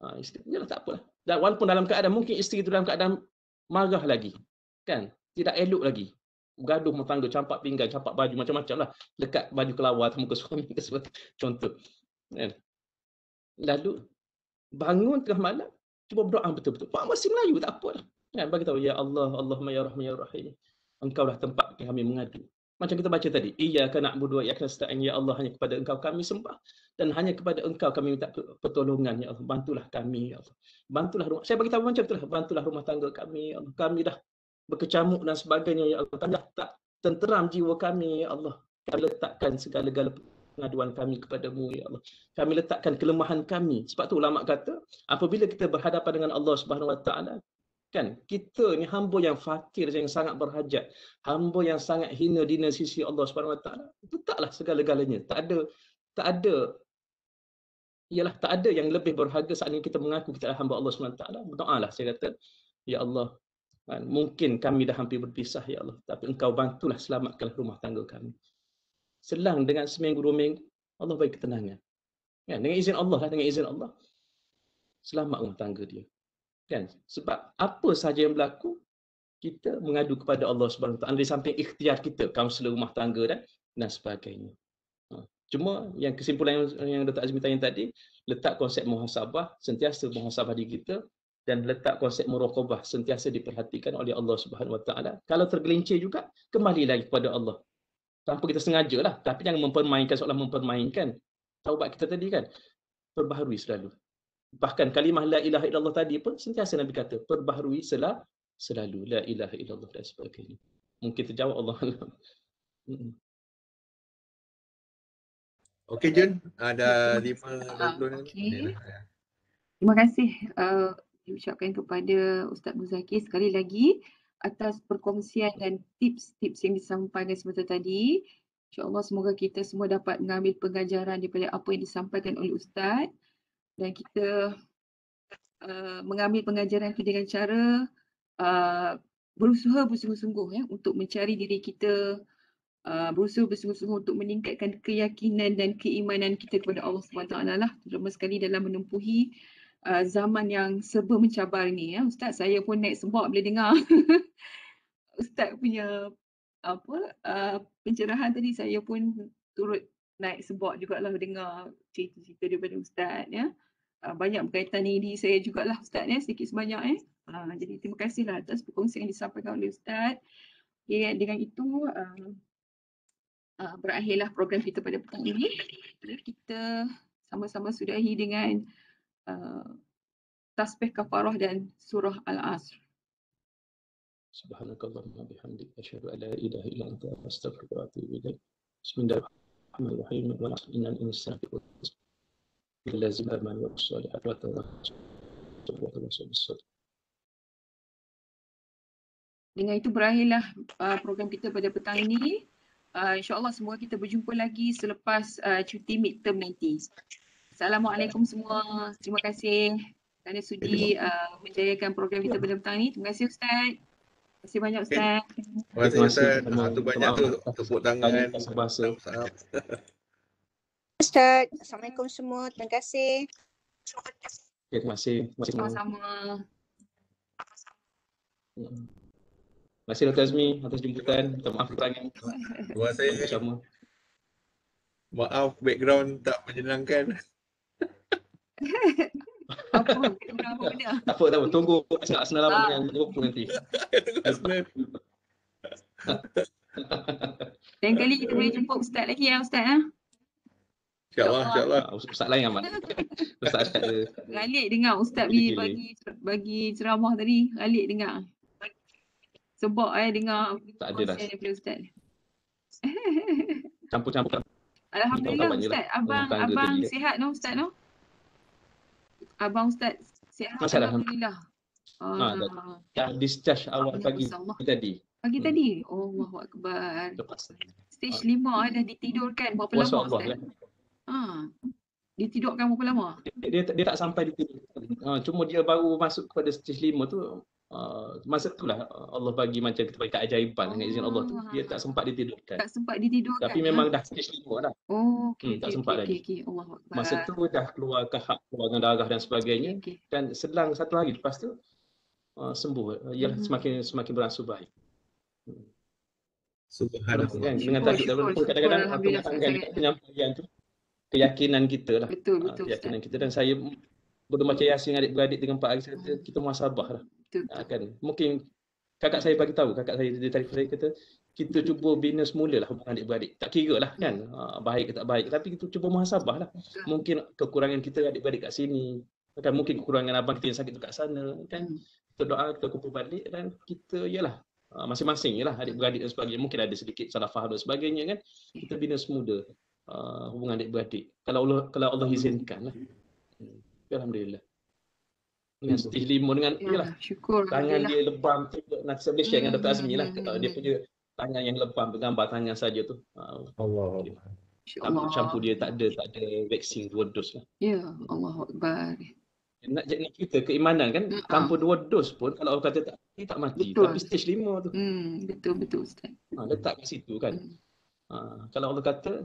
ha, isteri ya, tak apalah dan walaupun dalam keadaan mungkin isteri itu dalam keadaan marah lagi kan tidak elok lagi gaduh tangga, campak pinggan, campak baju, macam-macam lah. Lekat baju kelawar sama ke suami, ke suami. contoh. Kan? Lalu, bangun tengah malam, cuba berdoa betul-betul. Pak masih Melayu, tak apa lah. Kan? Bagi tahu, Ya Allah, Allahumma Ya Rahman Ya Rahim. Engkau lah tempat kami mengadu. Macam kita baca tadi, Iya kena berdua, Ya kena setaan, Ya Allah, hanya kepada engkau kami sembah. Dan hanya kepada engkau kami minta pertolongan, Ya Allah. Bantulah kami, Ya Allah. Bantulah rumah. Saya bagi tahu macam lah. Bantulah rumah tangga kami, Ya Allah. Kami dah berkecamuk dan sebagainya ya Allah tanda tak tenteram jiwa kami ya Allah kami letakkan segala-gala pengaduan kami kepadamu ya Allah kami letakkan kelemahan kami sebab tu ulama kata apabila kita berhadapan dengan Allah Subhanahu Wa Taala kan kita ni hamba yang fakir yang sangat berhajat hamba yang sangat hina di sisi Allah Subhanahu Wa Taala itu taklah segala-galanya tak ada tak ada ialah tak ada yang lebih berharga saat ini kita mengaku kita adalah hamba Allah Subhanahu SWT. Berdoa lah saya kata. Ya Allah, Kan? Mungkin kami dah hampir berpisah, Ya Allah. Tapi engkau bantulah selamatkanlah rumah tangga kami. Selang dengan seminggu dua minggu, Allah bagi ketenangan. Ya, dengan izin Allah lah, dengan izin Allah. Selamat rumah tangga dia. Kan? Sebab apa sahaja yang berlaku, kita mengadu kepada Allah SWT. Di samping ikhtiar kita, kaunselor rumah tangga dan dan sebagainya. Ha. Cuma yang kesimpulan yang, yang Dato' Azmi tanya tadi, letak konsep muhasabah, sentiasa muhasabah di kita dan letak konsep muraqabah sentiasa diperhatikan oleh Allah Subhanahu Wa Taala. Kalau tergelincir juga, kembali lagi kepada Allah. Tanpa kita sengaja lah. Tapi jangan mempermainkan seolah mempermainkan. Taubat kita tadi kan, perbaharui selalu. Bahkan kalimah la ilaha illallah tadi pun sentiasa Nabi kata, perbaharui selalu selalu la ilaha illallah dan sebagainya. Mungkin terjawab Allah. Okey Jun, ada lima uh, okay. Terima kasih. Uh, diucapkan kepada Ustaz Muzaki sekali lagi atas perkongsian dan tips-tips yang disampaikan semasa tadi. InsyaAllah semoga kita semua dapat mengambil pengajaran daripada apa yang disampaikan oleh Ustaz dan kita uh, mengambil pengajaran itu dengan cara uh, berusaha bersungguh-sungguh ya, untuk mencari diri kita, uh, berusaha bersungguh-sungguh untuk meningkatkan keyakinan dan keimanan kita kepada Allah SWT lah terutama sekali dalam menumpuhi. Uh, zaman yang serba mencabar ni ya ustaz saya pun naik sebab boleh dengar ustaz punya apa uh, pencerahan tadi saya pun turut naik sebab jugalah dengar cerita-cerita daripada ustaz ya uh, banyak berkaitan ini saya jugalah ustaz ya sedikit sebanyak eh uh, jadi terima kasihlah atas perkongsian yang disampaikan oleh ustaz okay, ya, dengan itu uh, uh, berakhirlah program kita pada petang ini kita sama-sama sudahi dengan Eh, tasbih kafarah dan surah al-asr. Subhanakallahumma bihamdik asyhadu an la ilaha illa anta astaghfiruka wa atubu ilaik. Bismillahirrahmanirrahim. Wa inna al-insana fi khusr. Illa zibal man wa wa tawassul. Wa tawassul bisawab. Dengan itu berakhirlah uh, program kita pada petang ini. Uh, Insya Allah semoga kita berjumpa lagi selepas uh, cuti midterm nanti. Assalamualaikum semua. Terima kasih kerana sudi uh, menjayakan program kita pada ya. petang ni. Terima kasih Ustaz. Terima kasih banyak Ustaz. Terima kasih Ustaz. kasih banyak tu tepuk tangan. Terima kasih Ustaz. Assalamualaikum semua. Terima kasih. Terima kasih. Terima kasih. Sama-sama. Terima kasih Dr. Azmi atas jemputan. Minta maaf kerana. Terima kasih. Maaf background tak menyenangkan. apa apa tak apa tunggu asal asal lama dengan grup nanti lain kali kita boleh jumpa ustaz lagi ya ustaz ah insyaallah insyaallah ah, ustaz lain amat ustaz ustaz ralik dengar ustaz bagi bagi bagi ceramah tadi ralik dengar sebab eh dengar tak ada dah ustaz campur-campur Alhamdulillah Ustaz, lah. abang abang eh. sihat no Ustaz no? Abang Ustaz, sihat Alhamdulillah. Ah, ah dah, discharge awal pagi tadi. Pagi hmm. tadi? Allahu Akbar. Stage 5 eh, dah ditidurkan berapa lama Ustaz? Ya. Ah ditidurkan berapa lama? Dia, dia, dia tak sampai ditidur. Ha, ah, cuma dia baru masuk pada stage lima tu, Uh, masa lah Allah bagi macam kita bagi keajaiban dengan izin Allah tu. Oh, dia tak sempat ditidurkan. Tak sempat ditidurkan. Tapi ya? memang dah stage lima dah. Oh, okay, hmm, okay, sempat okay, lagi. Okay, okay. Masa tu dah keluar kahak, keluar darah dan sebagainya. Okay, okay. Dan selang satu hari lepas tu, uh, sembuh. Ya, uh-huh. semakin semakin berangsur baik. Subhanallah. Kan, dengan tajuk dah berlaku. Kadang-kadang aku nak tanggalkan kan, penyampaian tu keyakinan kita lah. Betul, ha, betul. Uh, keyakinan Ustaz. kita dan saya belum macam Yasin adik-beradik dengan Pak Aziz kata, ah. kita muhasabah lah. Betul, uh, kan? Mungkin kakak saya bagi tahu, kakak saya di tarif saya kata, kita cuba bina semula lah hubungan adik-beradik. Tak kira lah kan, uh, baik ke tak baik. Tapi kita cuba muhasabah lah. Mungkin kekurangan kita adik-beradik kat sini, kan? mungkin kekurangan abang kita yang sakit tu kat sana, kan? Hmm. Kita doa, kita kumpul balik dan kita, yalah, masing-masing ialah adik-beradik dan sebagainya mungkin ada sedikit salah faham dan sebagainya kan kita bina semula uh, hubungan adik-beradik. Kalau Allah, kalau Allah izinkan lah. Ya, Alhamdulillah. Dengan setih lima dengan ini ya, lah. syukur, tangan dia lebam tu. Nak saya share dengan Dr. Azmi lah. Hmm. dia punya tangan yang lebam, gambar tangan saja tu. Uh, Allah. Dia. campur dia tak ada tak ada vaksin dua dos lah. Ya, Allah Akbar. Nak jadi kita keimanan kan, uh-huh. campur dua dos pun kalau orang kata tak, dia tak mati. Betul. Tapi stage lima tu. Hmm, betul, betul Ustaz. Ha, letak kat situ kan. Hmm. Ha, kalau Allah kata,